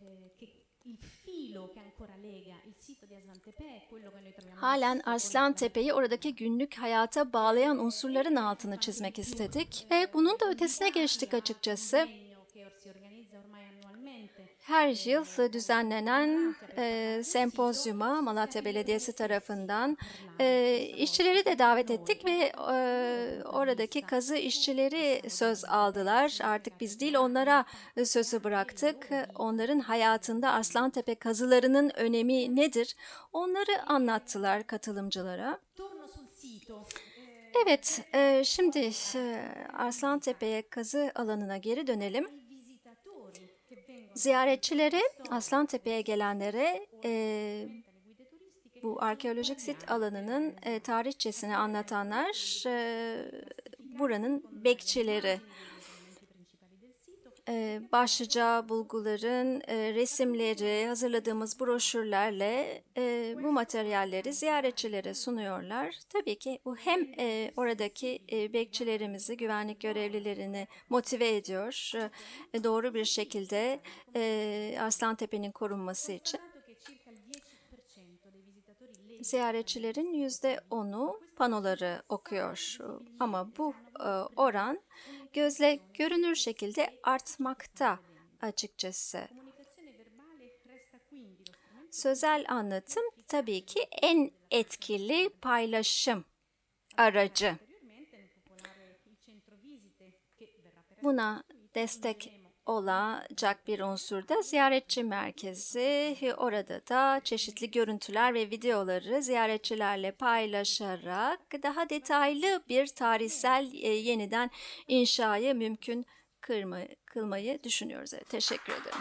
Halen Arslan Tepe'yi oradaki günlük hayata bağlayan unsurların altını çizmek istedik ve bunun da ötesine geçtik açıkçası. Her yıl düzenlenen e, sempozyuma Malatya Belediyesi tarafından e, işçileri de davet ettik ve e, oradaki kazı işçileri söz aldılar. Artık biz değil onlara sözü bıraktık. Onların hayatında Arslantepe kazılarının önemi nedir? Onları anlattılar katılımcılara. Evet, e, şimdi e, Arslantepe'ye kazı alanına geri dönelim. Ziyaretçilere, Aslan Tepe'ye gelenlere e, bu arkeolojik sit alanının e, tarihçesini anlatanlar e, buranın bekçileri. Ee, başlıca bulguların e, resimleri, hazırladığımız broşürlerle e, bu materyalleri ziyaretçilere sunuyorlar. Tabii ki bu hem e, oradaki bekçilerimizi, güvenlik görevlilerini motive ediyor doğru bir şekilde Aslan Tepe'nin korunması için ziyaretçilerin yüzde onu panoları okuyor. Ama bu e, oran gözle görünür şekilde artmakta açıkçası. Sözel anlatım tabii ki en etkili paylaşım aracı. Buna destek olacak bir unsur ziyaretçi merkezi. E, orada da çeşitli görüntüler ve videoları ziyaretçilerle paylaşarak daha detaylı bir tarihsel e, yeniden inşayı mümkün kırma, kılmayı düşünüyoruz. Evet, teşekkür ederim.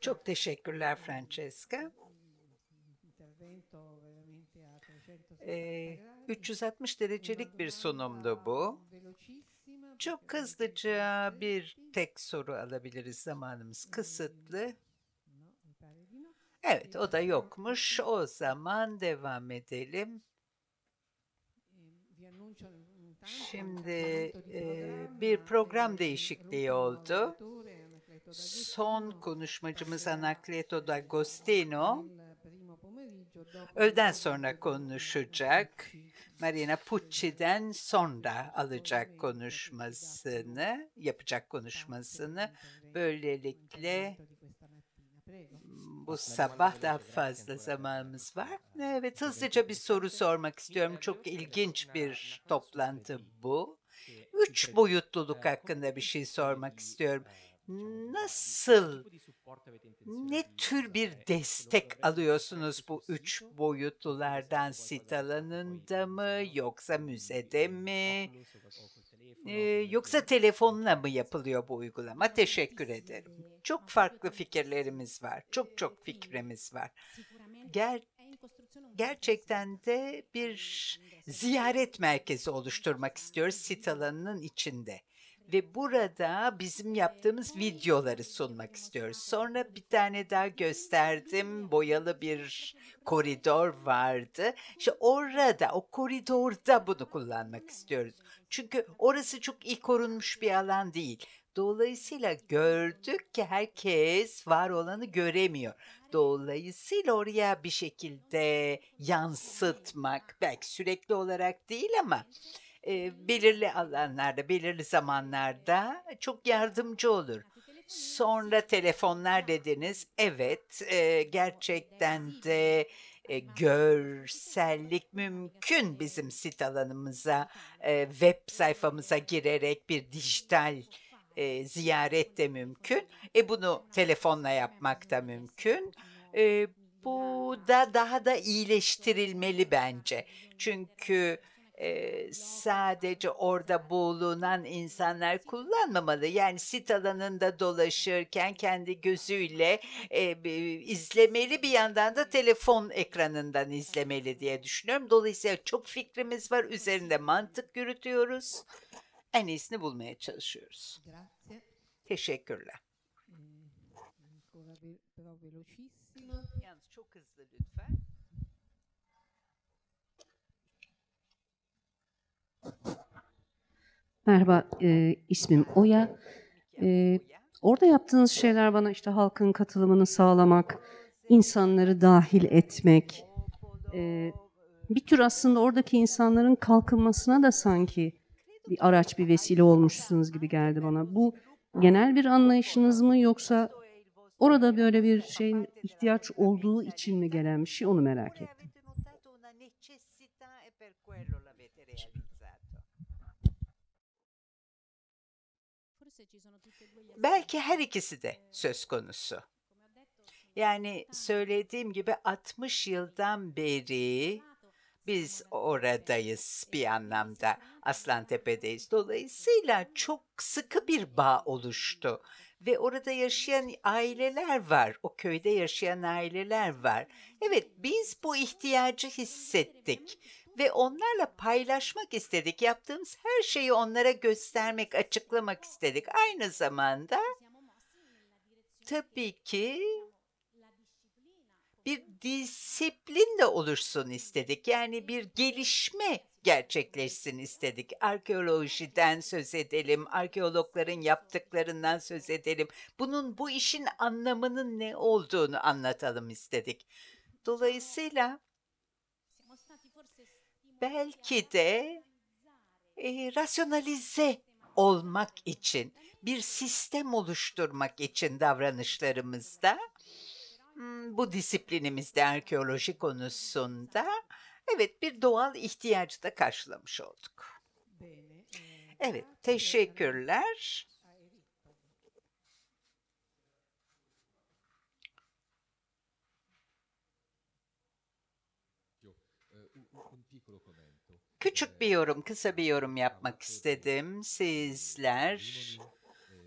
Çok teşekkürler Francesca. 360 ee, derecelik bir sunumdu bu. Çok hızlıca bir tek soru alabiliriz. Zamanımız ee, kısıtlı. Evet, o da yokmuş. O zaman devam edelim. Ee, Şimdi e, bir program e, değişikliği oldu. Son konuşmacımız Anacleto D'Agostino Öğleden sonra konuşacak. Marina Pucci'den sonra alacak konuşmasını, yapacak konuşmasını. Böylelikle bu sabah daha fazla zamanımız var. Evet, hızlıca bir soru sormak istiyorum. Çok ilginç bir toplantı bu. Üç boyutluluk hakkında bir şey sormak istiyorum nasıl, ne tür bir e, destek alıyorsunuz bu üç şey? boyutlulardan? Sit alanında mı, yoksa müzede e, mi, yoksa telefonla mı yapılıyor bu uygulama? Teşekkür ederim. Çok farklı fikirlerimiz var, çok çok fikrimiz var. Ger gerçekten de bir ziyaret merkezi oluşturmak istiyoruz sit alanının içinde ve burada bizim yaptığımız videoları sunmak istiyoruz. Sonra bir tane daha gösterdim. Boyalı bir koridor vardı. İşte orada, o koridorda bunu kullanmak istiyoruz. Çünkü orası çok iyi korunmuş bir alan değil. Dolayısıyla gördük ki herkes var olanı göremiyor. Dolayısıyla oraya bir şekilde yansıtmak, belki sürekli olarak değil ama e, belirli alanlarda, belirli zamanlarda çok yardımcı olur. Sonra telefonlar dediniz. Evet, e, gerçekten de e, görsellik mümkün bizim sit alanımıza, e, web sayfamıza girerek bir dijital e, ziyaret de mümkün. E bunu telefonla yapmak da mümkün. E, bu da daha da iyileştirilmeli bence. Çünkü e, sadece orada bulunan insanlar kullanmamalı. Yani sit alanında dolaşırken kendi gözüyle e, izlemeli bir yandan da telefon ekranından izlemeli diye düşünüyorum. Dolayısıyla çok fikrimiz var. Üzerinde mantık yürütüyoruz. En iyisini bulmaya çalışıyoruz. Teşekkürler. Ehm, Yalnız çok hızlı lütfen. Merhaba, e, ismim Oya. E, orada yaptığınız şeyler bana işte halkın katılımını sağlamak, insanları dahil etmek, e, bir tür aslında oradaki insanların kalkınmasına da sanki bir araç, bir vesile olmuşsunuz gibi geldi bana. Bu genel bir anlayışınız mı yoksa orada böyle bir şeyin ihtiyaç olduğu için mi gelen bir şey onu merak ettim. belki her ikisi de söz konusu. Yani söylediğim gibi 60 yıldan beri biz oradayız bir anlamda. Aslan Tepe'deyiz. Dolayısıyla çok sıkı bir bağ oluştu. Ve orada yaşayan aileler var. O köyde yaşayan aileler var. Evet biz bu ihtiyacı hissettik ve onlarla paylaşmak istedik. Yaptığımız her şeyi onlara göstermek, açıklamak istedik. Aynı zamanda tabii ki bir disiplin de oluşsun istedik. Yani bir gelişme gerçekleşsin istedik. Arkeolojiden söz edelim, arkeologların yaptıklarından söz edelim. Bunun bu işin anlamının ne olduğunu anlatalım istedik. Dolayısıyla belki de e, rasyonalize olmak için, bir sistem oluşturmak için davranışlarımızda, hmm, bu disiplinimizde arkeoloji konusunda evet bir doğal ihtiyacı da karşılamış olduk. Evet, teşekkürler. küçük bir yorum, kısa bir yorum yapmak istedim. Sizler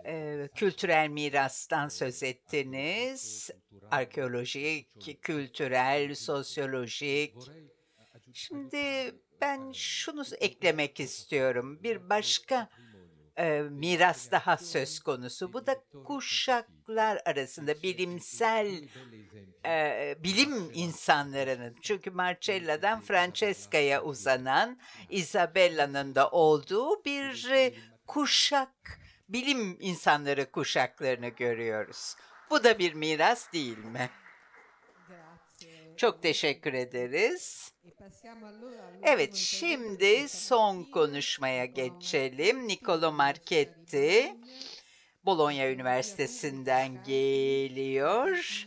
e, kültürel mirastan söz ettiniz. Arkeolojik, kültürel, sosyolojik. E, Şimdi ben şunu eklemek istiyorum. Bir başka e, miras daha söz konusu. Bu da kuşaklar arasında bilimsel e, bilim insanlarının çünkü Marcella'dan Francesca'ya uzanan Isabella'nın da olduğu bir e, kuşak bilim insanları kuşaklarını görüyoruz. Bu da bir miras değil mi? Çok teşekkür ederiz. E, evet şimdi son konuşmaya geçelim. Nicolo Marchetti Bologna Üniversitesi'nden geliyor.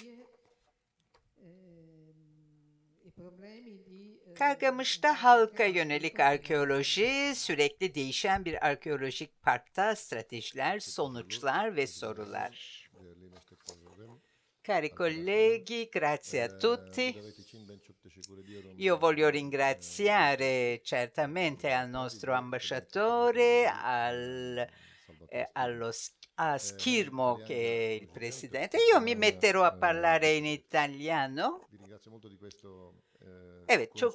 Ehm, eh, Kargamış'ta halka yönelik arkeoloji, sürekli değişen bir arkeolojik parkta stratejiler, sonuçlar ve sorular. Cari colleghi, grazie a tutti. Eh, Io voglio ringraziare certamente al nostro ambasciatore, al, eh, allo, a eh, Schirmo che è il presidente. Io mi metterò a eh, parlare in italiano. Vi ringrazio molto di questo Evet çok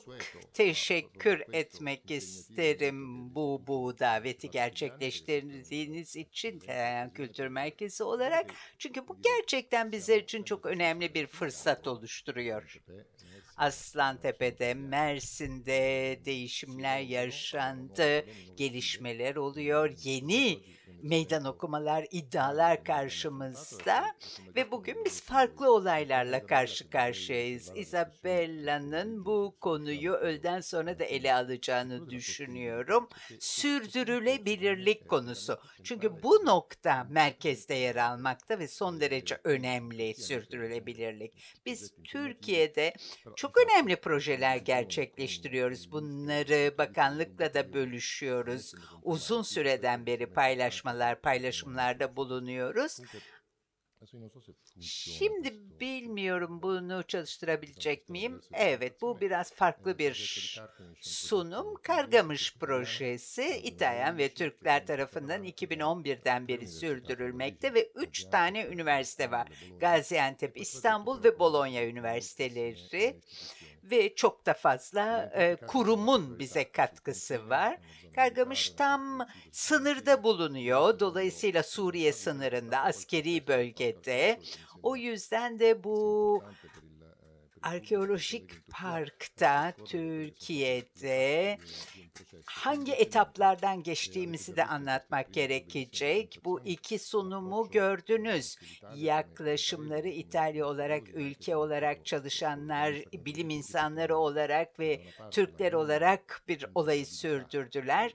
teşekkür etmek isterim bu bu daveti gerçekleştirdiğiniz için Terayan Kültür Merkezi olarak. Çünkü bu gerçekten bizler için çok önemli bir fırsat oluşturuyor. Aslantepe'de, Mersin'de değişimler yaşandı, gelişmeler oluyor, yeni meydan okumalar, iddialar karşımızda ve bugün biz farklı olaylarla karşı karşıyayız. Isabella'nın bu konuyu öğleden sonra da ele alacağını düşünüyorum. Sürdürülebilirlik konusu. Çünkü bu nokta merkezde yer almakta ve son derece önemli sürdürülebilirlik. Biz Türkiye'de çok önemli projeler gerçekleştiriyoruz. Bunları bakanlıkla da bölüşüyoruz. Uzun süreden beri paylaş konuşmalar, paylaşımlarda bulunuyoruz. Şey Şimdi bilmiyorum bunu çalıştırabilecek miyim? Evet, bu biraz farklı bir sunum. Kargamış projesi İtalyan ve şey. Türkler tarafından 2011'den beri sürdürülmekte ve 3 tane üniversite var. Gaziantep, İstanbul ve Bologna Üniversiteleri ve çok da fazla e, kurumun bize katkısı var. Kargamış tam sınırda bulunuyor. Dolayısıyla Suriye sınırında, askeri bölgede. O yüzden de bu Arkeolojik Park'ta Türkiye'de hangi etaplardan geçtiğimizi de anlatmak gerekecek. Bu iki sunumu gördünüz. Yaklaşımları İtalya olarak, ülke olarak çalışanlar, bilim insanları olarak ve Türkler olarak bir olayı sürdürdüler.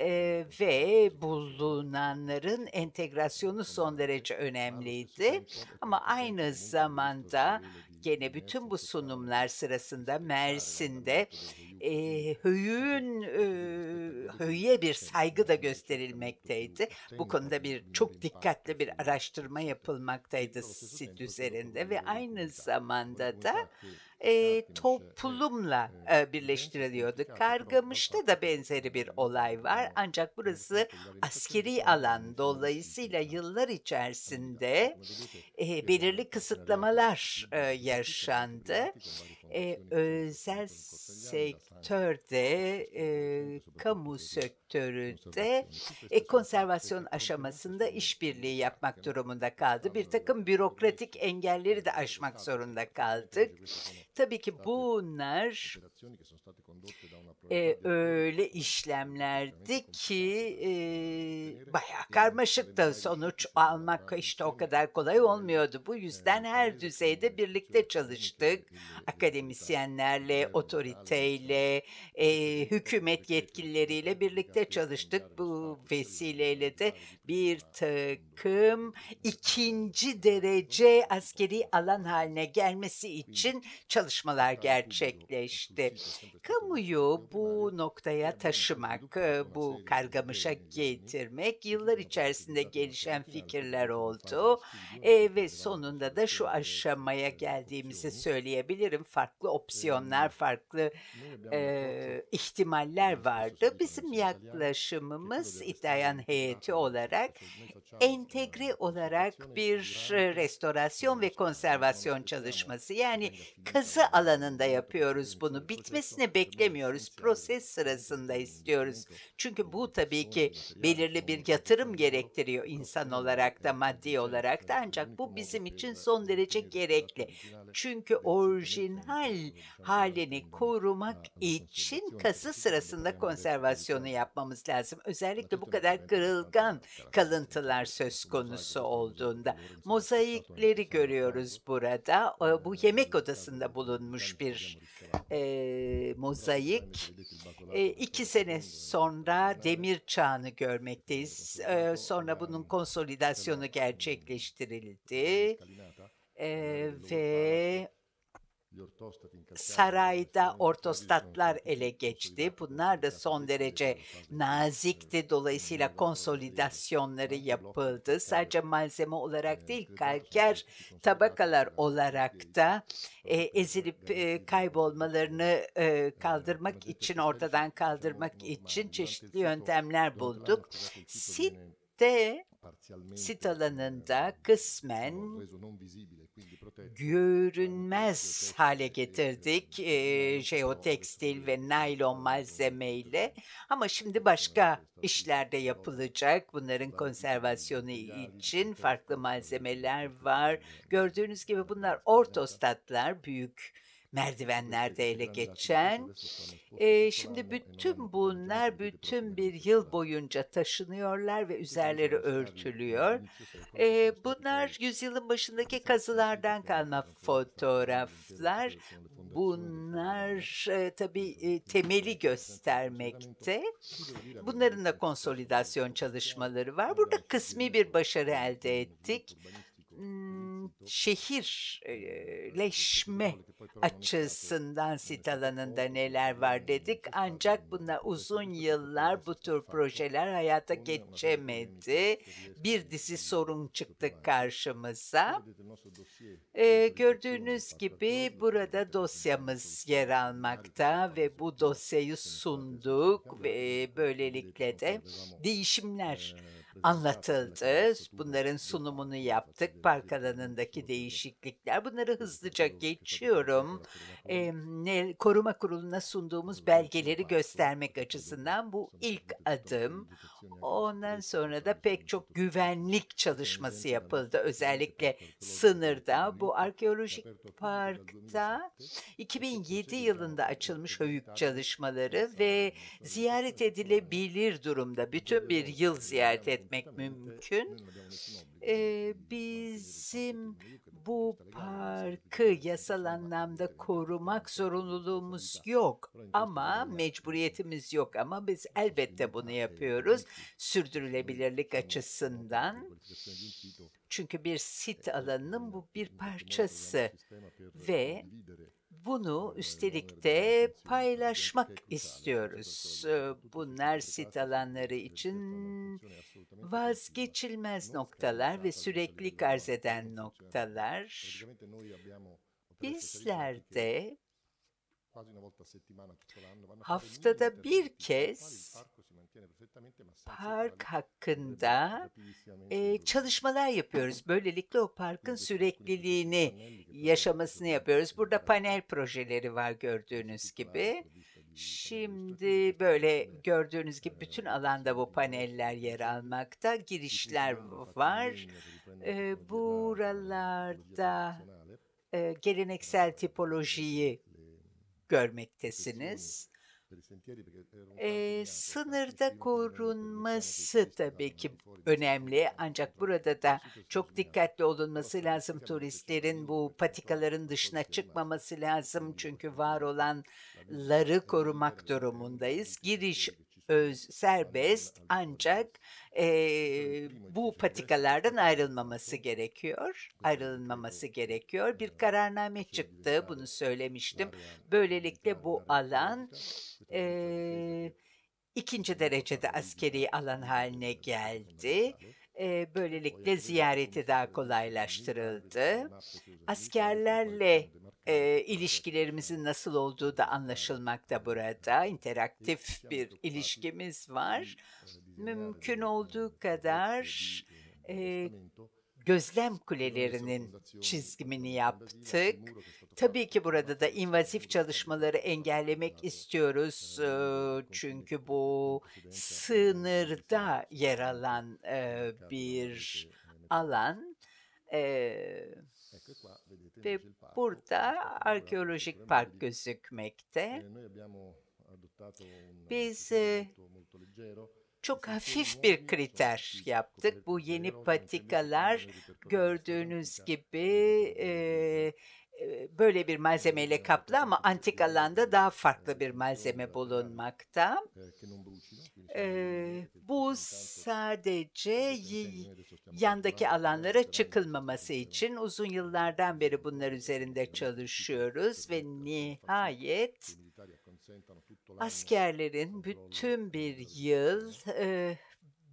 Ee, ve bulunanların entegrasyonu son derece önemliydi. Ama aynı zamanda gene bütün bu sunumlar sırasında Mersin'de e, Höyü'nün e, Höyü'ye bir saygı da gösterilmekteydi. Bu konuda bir çok dikkatli bir araştırma yapılmaktaydı sit üzerinde ve aynı zamanda da e, toplumla e, birleştiriliyordu. Kargamış'ta da benzeri bir olay var ancak burası askeri alan dolayısıyla yıllar içerisinde e, belirli kısıtlamalar e, yaşandı e, özel sektörde, e, kamu sektöründe e, konservasyon aşamasında işbirliği yapmak durumunda kaldı. Bir takım bürokratik engelleri de aşmak zorunda kaldık. Tabii ki bunlar e, öyle işlemlerdi ki e, bayağı karmaşıktı. Sonuç almak işte o şey. kadar kolay olmuyordu. Bu yüzden her düzeyde birlikte çalıştık. Akademik akademisyenlerle, otoriteyle, e, hükümet yetkilileriyle birlikte çalıştık. Bu vesileyle de bir takım ikinci derece askeri alan haline gelmesi için çalışmalar gerçekleşti. Kamuyu bu noktaya taşımak, e, bu kargamışa getirmek yıllar içerisinde gelişen fikirler oldu e, ve sonunda da şu e, aşamaya geldiğimizi söyleyebilirim. Farklı farklı opsiyonlar, farklı e, ihtimaller vardı. Bizim yaklaşımımız İtalyan heyeti olarak entegre olarak bir restorasyon ve konservasyon çalışması. Yani kazı alanında yapıyoruz bunu. Bitmesini beklemiyoruz. Proses sırasında istiyoruz. Çünkü bu tabii ki belirli bir yatırım gerektiriyor insan olarak da maddi olarak da ancak bu bizim için son derece gerekli. Çünkü orijinal orijinal halini korumak için kazı sırasında konservasyonu yapmamız lazım. Özellikle bu kadar kırılgan kalıntılar söz konusu olduğunda. Mozaikleri görüyoruz burada. Bu yemek odasında bulunmuş bir e, mozaik. E, iki sene sonra demir çağını görmekteyiz. E, sonra bunun konsolidasyonu gerçekleştirildi. E, ve sarayda ortostatlar ele geçti. Bunlar da son derece nazikti. Dolayısıyla konsolidasyonları yapıldı. Sadece malzeme olarak değil, kalker tabakalar olarak da e, ezilip e, kaybolmalarını e, kaldırmak için, ortadan kaldırmak için çeşitli yöntemler bulduk. Sit sit alanında kısmen görünmez hale e getirdik e, jeotekstil ve e naylon e malzemeyle ama şimdi başka işlerde yapılacak bunların konservasyonu için farklı malzemeler var. Gördüğünüz gibi bunlar ortostatlar büyük merdivenlerde ele geçen. E, şimdi bütün bunlar bütün bir yıl boyunca taşınıyorlar ve üzerleri örtülüyor. E, bunlar yüzyılın başındaki kazılardan kalma fotoğraflar. Bunlar e, tabii e, temeli göstermekte. Bunların da konsolidasyon çalışmaları var. Burada kısmi bir başarı elde ettik şehirleşme açısından sit alanında neler var dedik. Ancak buna uzun yıllar bu tür projeler hayata geçemedi. Bir dizi sorun çıktı karşımıza. Ee, gördüğünüz gibi burada dosyamız yer almakta ve bu dosyayı sunduk ve böylelikle de değişimler ee, anlatıldı. Bunların sunumunu yaptık. Park alanındaki değişiklikler. Bunları hızlıca geçiyorum. E, koruma kuruluna sunduğumuz belgeleri göstermek açısından bu ilk adım. Ondan sonra da pek çok güvenlik şey çalışması yapıldı. Özellikle sınırda bu arkeolojik parkta 2007 şey yılında açılmış höyük çalışmaları ve ziyaret edilebilir durumda. Bütün bir yıl ziyaret etmek mümkün e, bizim bu parkı yasal anlamda korumak zorunluluğumuz yok ama mecburiyetimiz yok ama biz elbette bunu yapıyoruz sürdürülebilirlik açısından. Çünkü bir sit alanının bu bir parçası ve bunu ee, üstelik de paylaşmak istiyoruz. Ee, bu nersit alanları e, şey için vazgeçilmez noktalar ve sürekli arz eden noktalar. Bizler de haftada bir kez park hakkında e, çalışmalar yapıyoruz. Böylelikle o parkın sürekliliğini yaşamasını yapıyoruz. Burada panel projeleri var gördüğünüz gibi. Şimdi böyle gördüğünüz gibi bütün alanda bu paneller yer almakta. Girişler var. E, buralarda e, geleneksel tipolojiyi görmektesiniz. E, sınırda korunması tabii ki önemli ancak burada da çok dikkatli olunması lazım turistlerin bu patikaların dışına çıkmaması lazım çünkü var olanları korumak durumundayız. Giriş öz serbest ancak e, bu patikalardan ayrılmaması gerekiyor. Şey ayrılmaması gerekiyor. Bir kararname çıktı bunu söylemiştim. Böylelikle bu şey alan e, ikinci derecede askeri alan haline geldi. Böylelikle ziyareti daha kolaylaştırıldı. Askerlerle e, ilişkilerimizin nasıl olduğu da anlaşılmakta burada. İnteraktif bir ilişkimiz var. Hani Mümkün olduğu kadar e, gözlem kulelerinin çizgimini yaptık. Tabii ki burada da invazif çalışmaları engellemek istiyoruz. Ee, Çünkü bu sınırda yer alan bir alan ee, ve burada arkeolojik park gözükmekte. Biz çok hafif bir kriter yaptık. Bu yeni patikalar gördüğünüz gibi e, böyle bir malzemeyle kaplı ama antik alanda daha farklı bir malzeme bulunmakta. Ee, bu sadece yandaki alanlara çıkılmaması için uzun yıllardan beri bunlar üzerinde çalışıyoruz ve nihayet askerlerin bütün bir yıl e,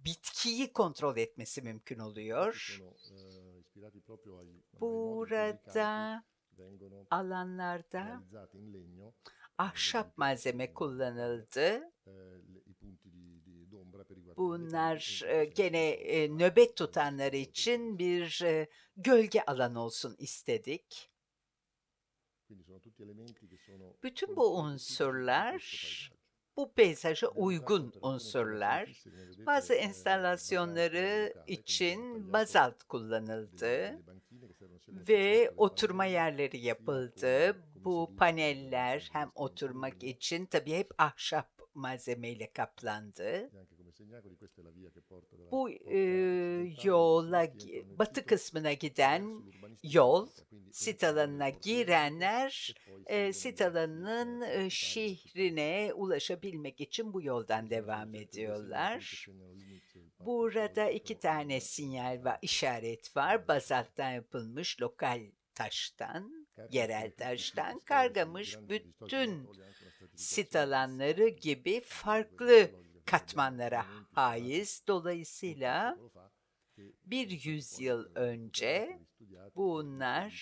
bitkiyi kontrol etmesi mümkün oluyor. Burada alanlarda ahşap e malzeme kullanıldı. Eh, Bunlar gene nöbet tutanlar için bir gölge alan olsun istedik. Bütün bu unsurlar bu peyzaja uygun unsurlar. Bazı enstalasyonları eh, eh, için bazalt kullanıldı ve oturma yerleri yapıldı. Bu paneller hem oturmak için tabii hep ahşap malzemeyle kaplandı. Eh, bu e, yola batı kısmına giden yol sit alanına girenler e, sit alanının şehrine ulaşabilmek için bu yoldan devam ediyorlar. Burada iki tane sinyal ve işaret var. Bazalttan yapılmış lokal taştan, yerel taştan kargamış bütün sit alanları gibi farklı katmanlara haiz. Dolayısıyla bir yüzyıl e, önce bunlar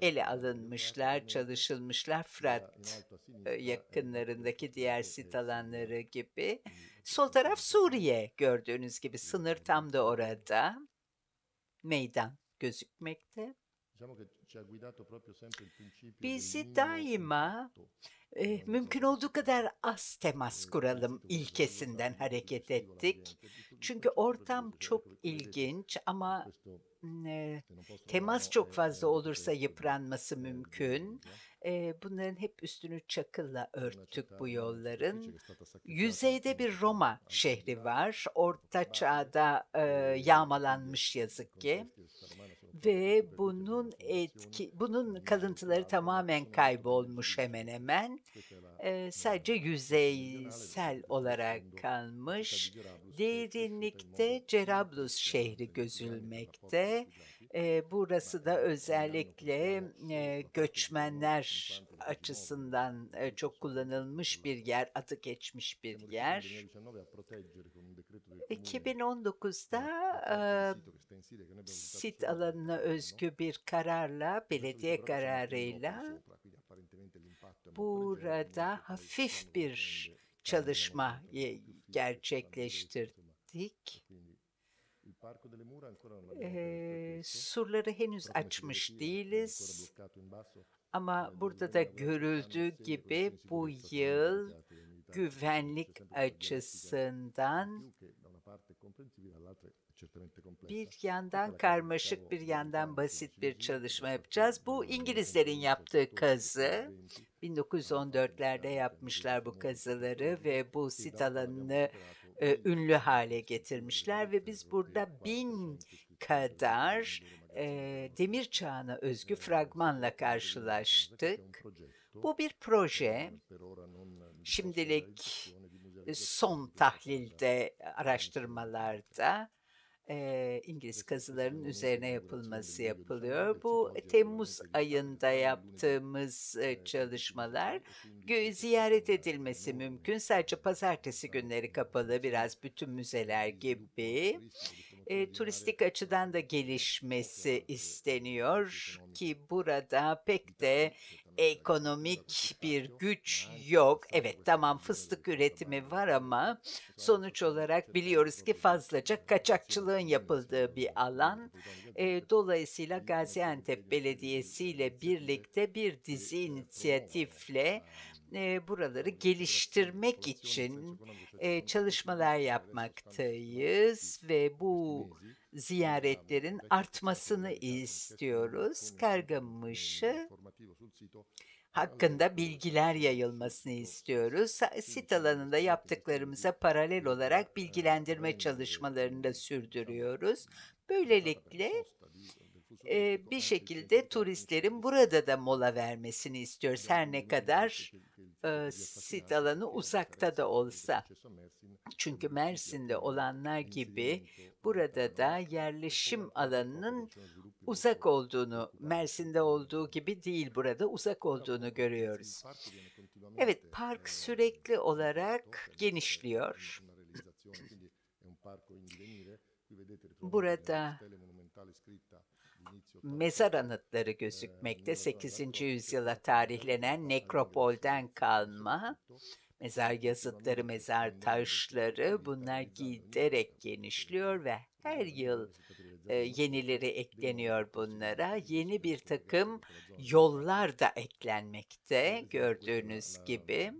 ele alınmışlar, çalışılmışlar Fırat e, e, yakınlarındaki diğer sit alanları gibi. Sol taraf Suriye gördüğünüz gibi sınır tam da orada. Meydan gözükmekte. Bizi daima e, mümkün olduğu kadar az temas eh, kuralım ilkesinden hareket ettik. Çünkü ortam çok ilginç ama e, temas çok eh, fazla olursa yıpranması mümkün. E, bunların hep üstünü çakılla örttük bu yolların. Yüzeyde bir Roma şehri var. Orta çağda e, yağmalanmış yazık ki ve bunun etki, bunun kalıntıları tamamen kaybolmuş hemen hemen. E, sadece yüzeysel olarak kalmış. Derinlikte Cerablus şehri gözülmekte. E, burası da özellikle e, göçmenler açısından e, çok kullanılmış bir yer, atı geçmiş bir yer. 2019'da e, sit alanına özgü bir kararla, belediye kararıyla burada hafif bir çalışma gerçekleştirdik. Ee, surları henüz açmış değiliz ama burada da görüldüğü gibi bu yıl güvenlik açısından bir yandan karmaşık bir yandan basit bir çalışma yapacağız. Bu İngilizlerin yaptığı kazı. 1914'lerde yapmışlar bu kazıları ve bu sit alanını e, ünlü hale getirmişler ve biz burada bin kadar e, demir çağına özgü fragmanla karşılaştık. Bu bir proje. Şimdilik son tahlilde, araştırmalarda e, İngiliz kazılarının üzerine yapılması yapılıyor. Bu Temmuz ayında yaptığımız e, çalışmalar ziyaret edilmesi mümkün. Sadece pazartesi günleri kapalı biraz bütün müzeler gibi. E, turistik açıdan da gelişmesi isteniyor ki burada pek de ekonomik bir güç yok. Evet tamam fıstık üretimi var ama sonuç olarak biliyoruz ki fazlaca kaçakçılığın yapıldığı bir alan. E, dolayısıyla Gaziantep Belediyesi ile birlikte bir dizi inisiyatifle e, buraları geliştirmek için e, çalışmalar yapmaktayız ve bu ziyaretlerin artmasını istiyoruz. Kargamış'ı hakkında bilgiler yayılmasını istiyoruz. Sit alanında yaptıklarımıza paralel olarak bilgilendirme çalışmalarını da sürdürüyoruz. Böylelikle e, bir şekilde turistlerin burada da mola vermesini istiyoruz. Her ne kadar e, sit alanı uzakta da olsa. Çünkü Mersin'de olanlar gibi burada da yerleşim alanının uzak olduğunu, Mersin'de olduğu gibi değil burada uzak olduğunu görüyoruz. Evet, park sürekli olarak genişliyor. Burada mezar anıtları gözükmekte. 8. Ee, yüzyıla tarihlenen nekropolden kalma mezar yazıtları, mezar taşları bunlar giderek genişliyor ve her yıl e, yenileri ekleniyor bunlara. Yeni bir takım şey yollar da eklenmekte şey gördüğünüz gibi.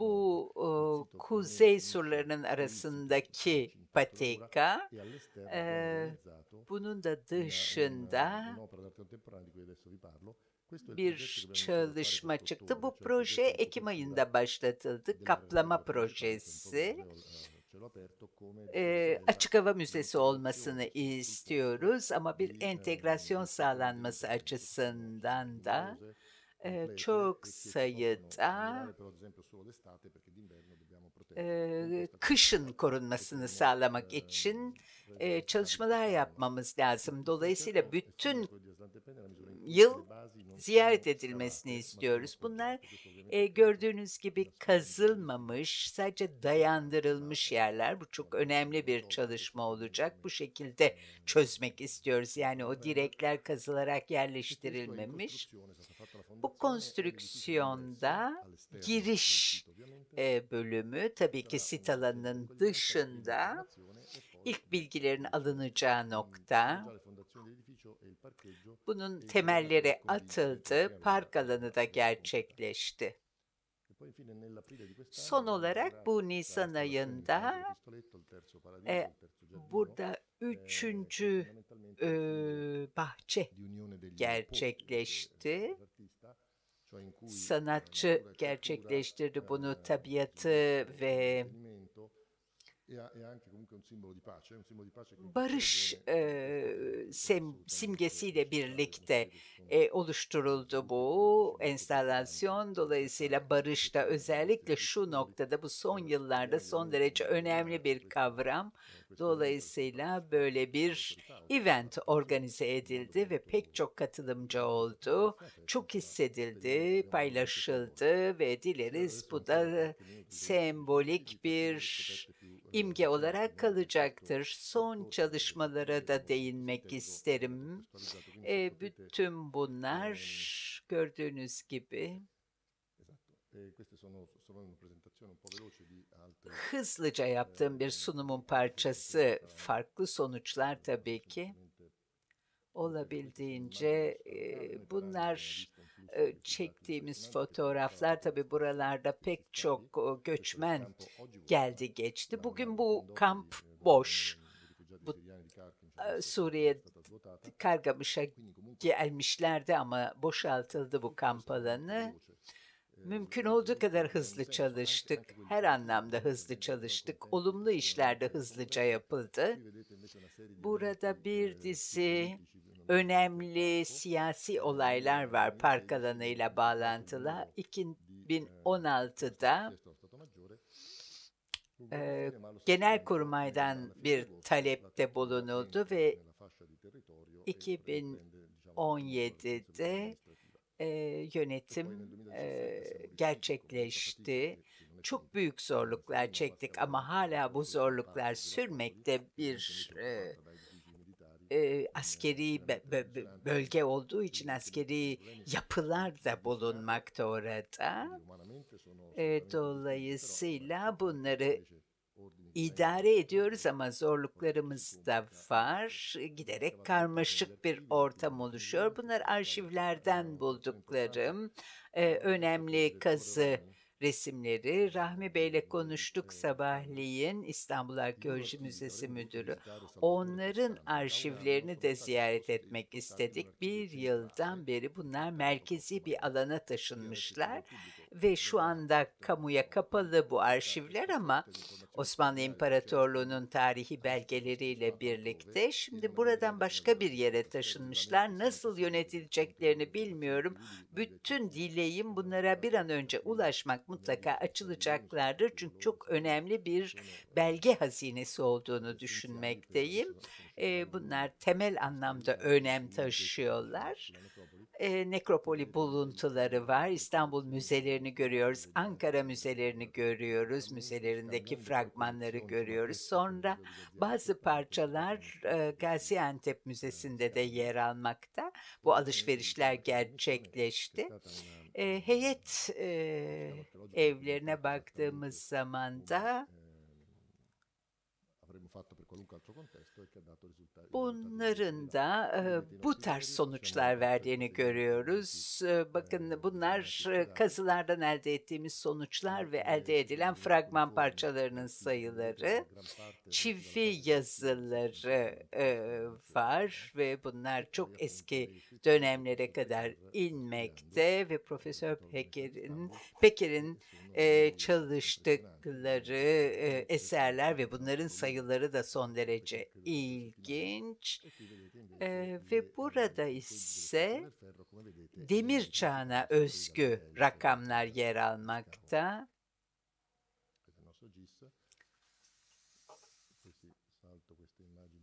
Bu e, kuzey surlarının arasındaki ipoteka. E, bunun da dışında bir çalışma çıktı. Bu proje Ekim ayında başlatıldı. Kaplama projesi. E, açık hava müzesi olmasını istiyoruz ama bir entegrasyon sağlanması açısından da e, çok sayıda e, kışın korunmasını sağlamak için e, çalışmalar yapmamız lazım. Dolayısıyla bütün yıl ziyaret edilmesini istiyoruz. Bunlar e, gördüğünüz gibi şey? kazılmamış, sadece dayandırılmış yerler. Bu çok önemli bir çalışma olacak. Bu şekilde çözmek istiyoruz. Yani o direkler kazılarak yerleştirilmemiş. Bu konstrüksiyonda giriş e, bölümü tabii ki sit alanının dışında ilk bilgilerin alınacağı hmm, nokta bunun eh, temelleri atıldı, park alanı da gerçekleşti. Son olarak bu Nisan ayında e, burada eh, üçüncü e, bahçe gerçekleşti. Sanatçı gerçekleştirdi bunu tabiatı ve barış e, sem, simgesiyle birlikte e, oluşturuldu bu enstalasyon. Dolayısıyla barış da özellikle şu noktada bu son yıllarda son derece önemli bir kavram. Dolayısıyla böyle bir event organize edildi ve pek çok katılımcı oldu. Çok hissedildi, paylaşıldı ve dileriz bu da sembolik bir imge olarak kalacaktır. Son çalışmalara da değinmek isterim. E, bütün bunlar gördüğünüz gibi Hızlıca yaptığım bir sunumun parçası. Farklı sonuçlar tabii ki. Olabildiğince e, bunlar e, çektiğimiz fotoğraflar tabi buralarda pek çok göçmen geldi geçti. Bugün bu kamp boş. Bu şey, e, Suriye Kargamış'a gelmişlerdi ama boşaltıldı bu kamp alanı. Ee, Mümkün olduğu kadar hızlı çalıştık. Her anlamda hızlı çalıştık. Olumlu işler de hızlıca yapıldı. Burada bir e, dizi önemli siyasi olaylar var park alanıyla bağlantılı. 2016'da e, Genel Kurmay'dan bir talepte bulunuldu ve 2017'de e, yönetim e, gerçekleşti. Çok büyük zorluklar çektik ama hala bu zorluklar sürmekte bir e, e, askeri bölge olduğu için askeri yapılar da bulunmakta orada. E, dolayısıyla bunları idare ediyoruz ama zorluklarımız da var. Giderek karmaşık bir ortam oluşuyor. Bunlar arşivlerden bulduklarım. E, önemli kazı resimleri. Rahmi Bey'le konuştuk sabahleyin İstanbul Arkeoloji Müzesi Müdürü. Onların arşivlerini de şey ziyaret etmek istedik. Bir yıldan beri bunlar merkezi bir alana taşınmışlar ve şu anda kamuya kapalı bu arşivler ama Osmanlı İmparatorluğu'nun tarihi belgeleriyle birlikte şimdi buradan başka bir yere taşınmışlar. Nasıl yönetileceklerini bilmiyorum. Bütün dileğim bunlara bir an önce ulaşmak mutlaka açılacaklardır. Çünkü çok önemli bir belge hazinesi olduğunu düşünmekteyim. Ee, bunlar temel anlamda önem taşıyorlar e, nekropoli buluntuları var. İstanbul müzelerini görüyoruz, Ankara müzelerini görüyoruz, müzelerindeki fragmanları görüyoruz. Sonra bazı parçalar e, Gaziantep Müzesi'nde de yer almakta. Bu alışverişler gerçekleşti. E, heyet e, evlerine baktığımız zaman da e bunların da eh, bu tarz sonuçlar verdiğini görüyoruz. Bakın eh, bunlar eh, kazılardan elde ettiğimiz sonuçlar ve elde edilen fragman parçalarının sayıları. Çivi yazıları var ve bunlar e çok eski dönemlere kadar inmekte ve e Profesör Peker'in Peker'in çalıştıkları eserler ve bunların sayıları da son son derece ilginç e, ve burada ise demir çağına özgü rakamlar yer almakta.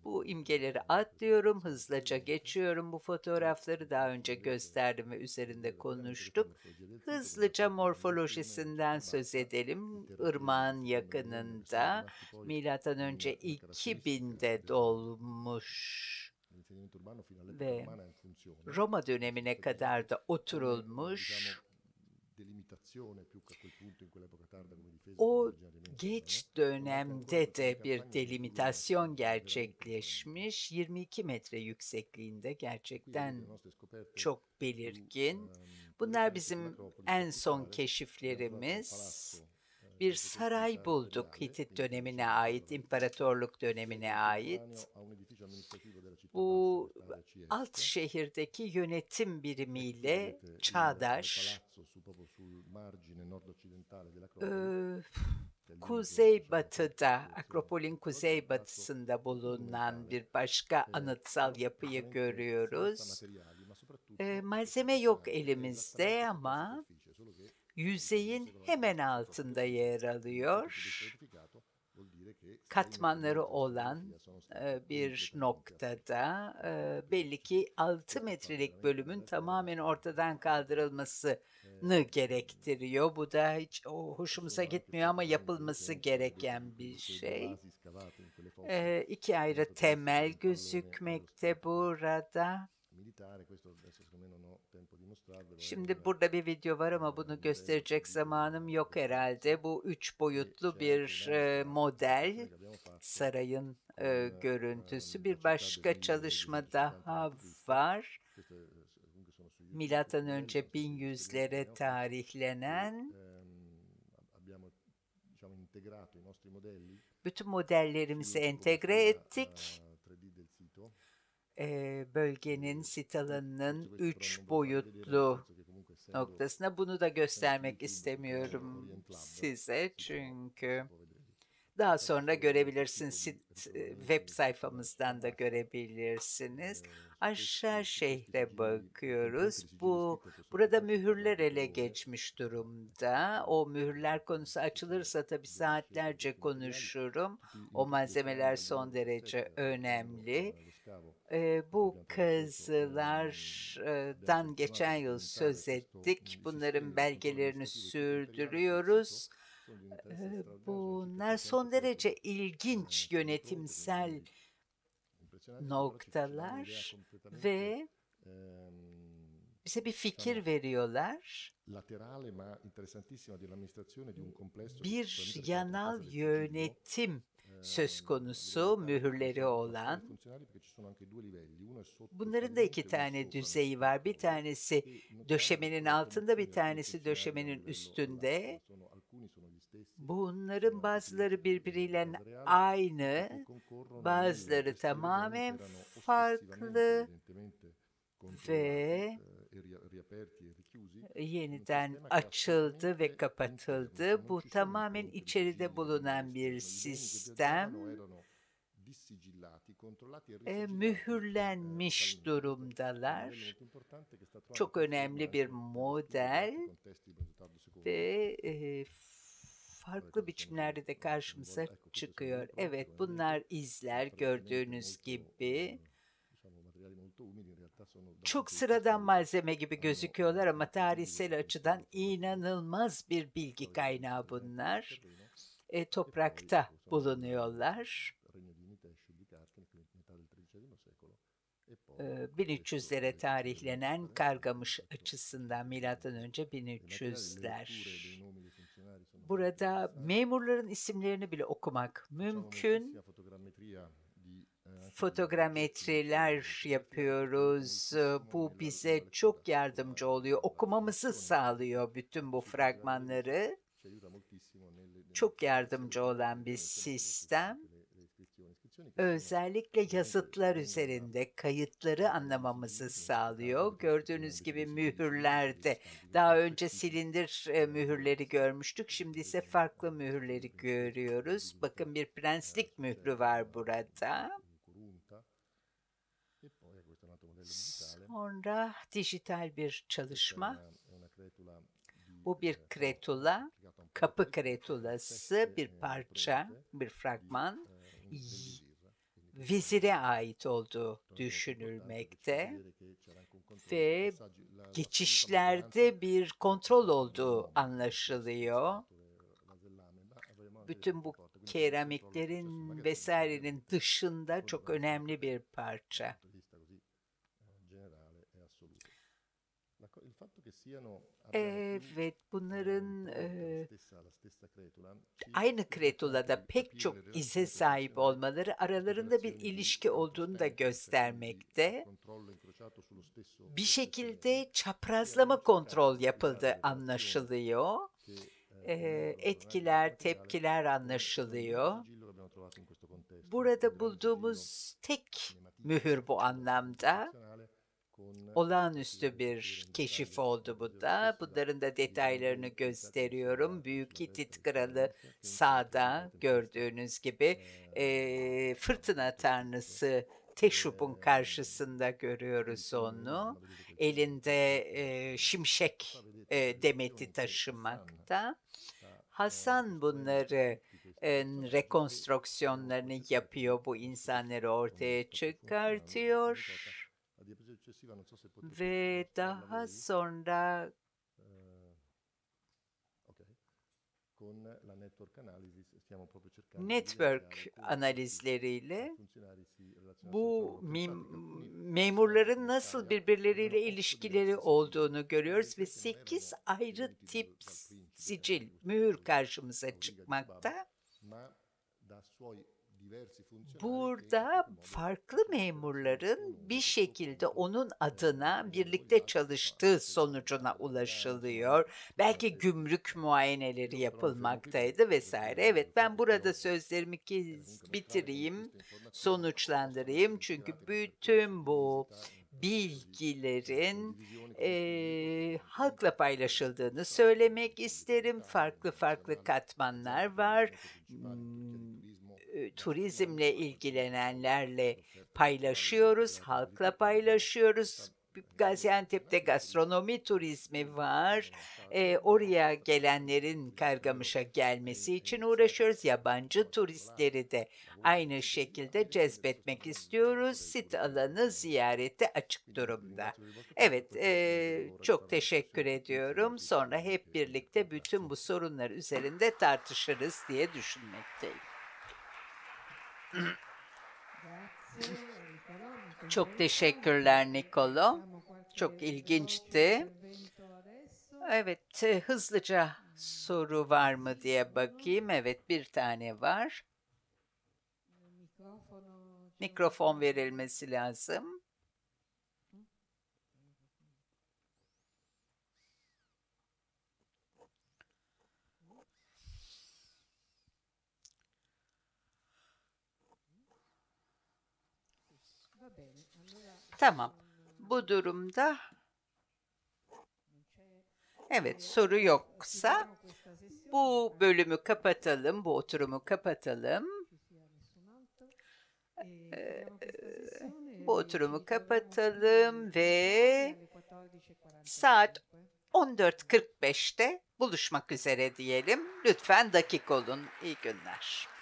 Bu imgeleri atlıyorum, hızlıca geçiyorum. Bu fotoğrafları daha önce gösterdim ve üzerinde konuştuk. Hızlıca morfolojisinden söz edelim. Irmağın yakınında, milattan önce 2000'de dolmuş ve Roma dönemine kadar da oturulmuş o geç dönemde de bir delimitasyon gerçekleşmiş. 22 metre yüksekliğinde gerçekten çok belirgin. Bunlar bizim en son keşiflerimiz bir saray bulduk Hitit dönemine ait, imparatorluk dönemine ait. Bu alt şehirdeki yönetim birimiyle çağdaş. Ee, Kuzeybatı'da, Akropol'in kuzeybatısında bulunan bir başka anıtsal yapıyı görüyoruz. E, malzeme yok elimizde ama yüzeyin hemen altında yer alıyor. Katmanları olan e, bir noktada e, belli ki 6 metrelik bölümün tamamen ortadan kaldırılmasını gerektiriyor. Bu da hiç hoşumuza gitmiyor ama yapılması gereken bir şey. E, iki ayrı temel gözükmekte burada Şimdi burada bir video var ama bunu ee, gösterecek zamanım yok herhalde. Bu üç boyutlu şey bir e, model sarayın e, görüntüsü. Bir başka çalışma daha var. E, Milattan önce 1100'lere tarihlenen bütün modellerimizi entegre ettik eh, e, bölgenin sit alanının üç boyutlu noktasına bunu da göstermek istemiyorum size şey çünkü daha sonra görebilirsiniz sit web sayfamızdan da görebilirsiniz. Aşağı şehre bakıyoruz. Bu burada mühürler ele geçmiş durumda. O mühürler konusu açılırsa tabii şey saatlerce konuşurum. O malzemeler son derece önemli bu kazılardan geçen yıl söz ettik. Bunların belgelerini sürdürüyoruz. E, bunlar son derece ilginç yönetimsel noktalar ve bize bir fikir veriyorlar. Bir yanal yönetim söz konusu mühürleri olan. Bunların da iki tane düzeyi var. Bir tanesi döşemenin altında, bir tanesi döşemenin üstünde. Bunların bazıları birbiriyle aynı, bazıları tamamen farklı ve yeniden açıldı ve kapatıldı. Bu tamamen içeride bulunan bir sistem. E, e eh, mühürlenmiş durumdalar. Çok önemli bir model ve e, farklı biçimlerde de karşımıza çıkıyor. Evet bunlar izler gördüğünüz gibi. Eh, çok sıradan malzeme gibi gözüküyorlar ama tarihsel açıdan inanılmaz bir bilgi kaynağı bunlar. E, toprakta bulunuyorlar. 1300'lere e, tarihlenen Kargamış açısından milattan önce 1300'ler. Burada memurların isimlerini bile okumak mümkün. Fotogrametriler yapıyoruz. Bu bize çok yardımcı oluyor. Okumamızı sağlıyor bütün bu fragmanları. Çok yardımcı olan bir sistem. Özellikle yazıtlar üzerinde kayıtları anlamamızı sağlıyor. Gördüğünüz gibi mühürlerde daha önce silindir e, mühürleri görmüştük. Şimdi ise farklı mühürleri görüyoruz. Bakın bir prenslik mührü var burada. Sonra dijital bir çalışma. Bu bir e, kretula, kapı kretulası, bir e, parça, bir fragman. E, vizire ait olduğu düşünülmekte ve geçişlerde bir kontrol olduğu anlaşılıyor. Bütün bu keramiklerin vesairenin dışında çok önemli bir parça. Evet, bunların e, aynı kretulada pek çok ize sahip olmaları aralarında bir ilişki olduğunu da göstermekte. Bir şekilde çaprazlama kontrol yapıldı anlaşılıyor. E, etkiler, tepkiler anlaşılıyor. Burada bulduğumuz tek mühür bu anlamda olağanüstü bir keşif oldu bu da. Bunların da detaylarını gösteriyorum. Büyük Hitit kralı sağda gördüğünüz gibi e, fırtına tanrısı Teşup'un karşısında görüyoruz onu. Elinde e, şimşek e, demeti taşımakta. Hasan bunları e, rekonstrüksiyonlarını yapıyor, bu insanları ortaya çıkartıyor ve daha sonra eh, network analizleriyle bu mem memurların nasıl birbirleriyle ilişkileri olduğunu görüyoruz ve 8 ayrı tip sicil, mühür karşımıza çıkmakta. Burada farklı memurların bir şekilde onun eh, adına birlikte çalıştığı e sonucuna ulaşılıyor. Belki gümrük muayeneleri yapılmaktaydı e vesaire. Evet ben burada sözlerimi bitireyim, sonuçlandırayım. Çünkü bütün bu bilgilerin e, halkla paylaşıldığını söylemek isterim. Farklı farklı katmanlar var. Ee, turizmle ilgilenenlerle paylaşıyoruz, halkla paylaşıyoruz. Gaziantep'te gastronomi turizmi var. E, oraya gelenlerin Kargamış'a gelmesi için uğraşıyoruz. Yabancı turistleri de aynı şekilde cezbetmek istiyoruz. Sit alanı ziyarete açık durumda. Evet, e, çok teşekkür ediyorum. Sonra hep birlikte bütün bu sorunlar üzerinde tartışırız diye düşünmekteyim. Çok teşekkürler Nikolo. Çok ilginçti. Evet, e, hızlıca soru var mı diye bakayım. Evet, bir tane var. Mikrofon verilmesi lazım. Tamam. Bu durumda Evet, soru yoksa bu bölümü kapatalım, bu oturumu kapatalım. Ee, bu oturumu kapatalım ve saat 14.45'te buluşmak üzere diyelim. Lütfen dakik olun. İyi günler.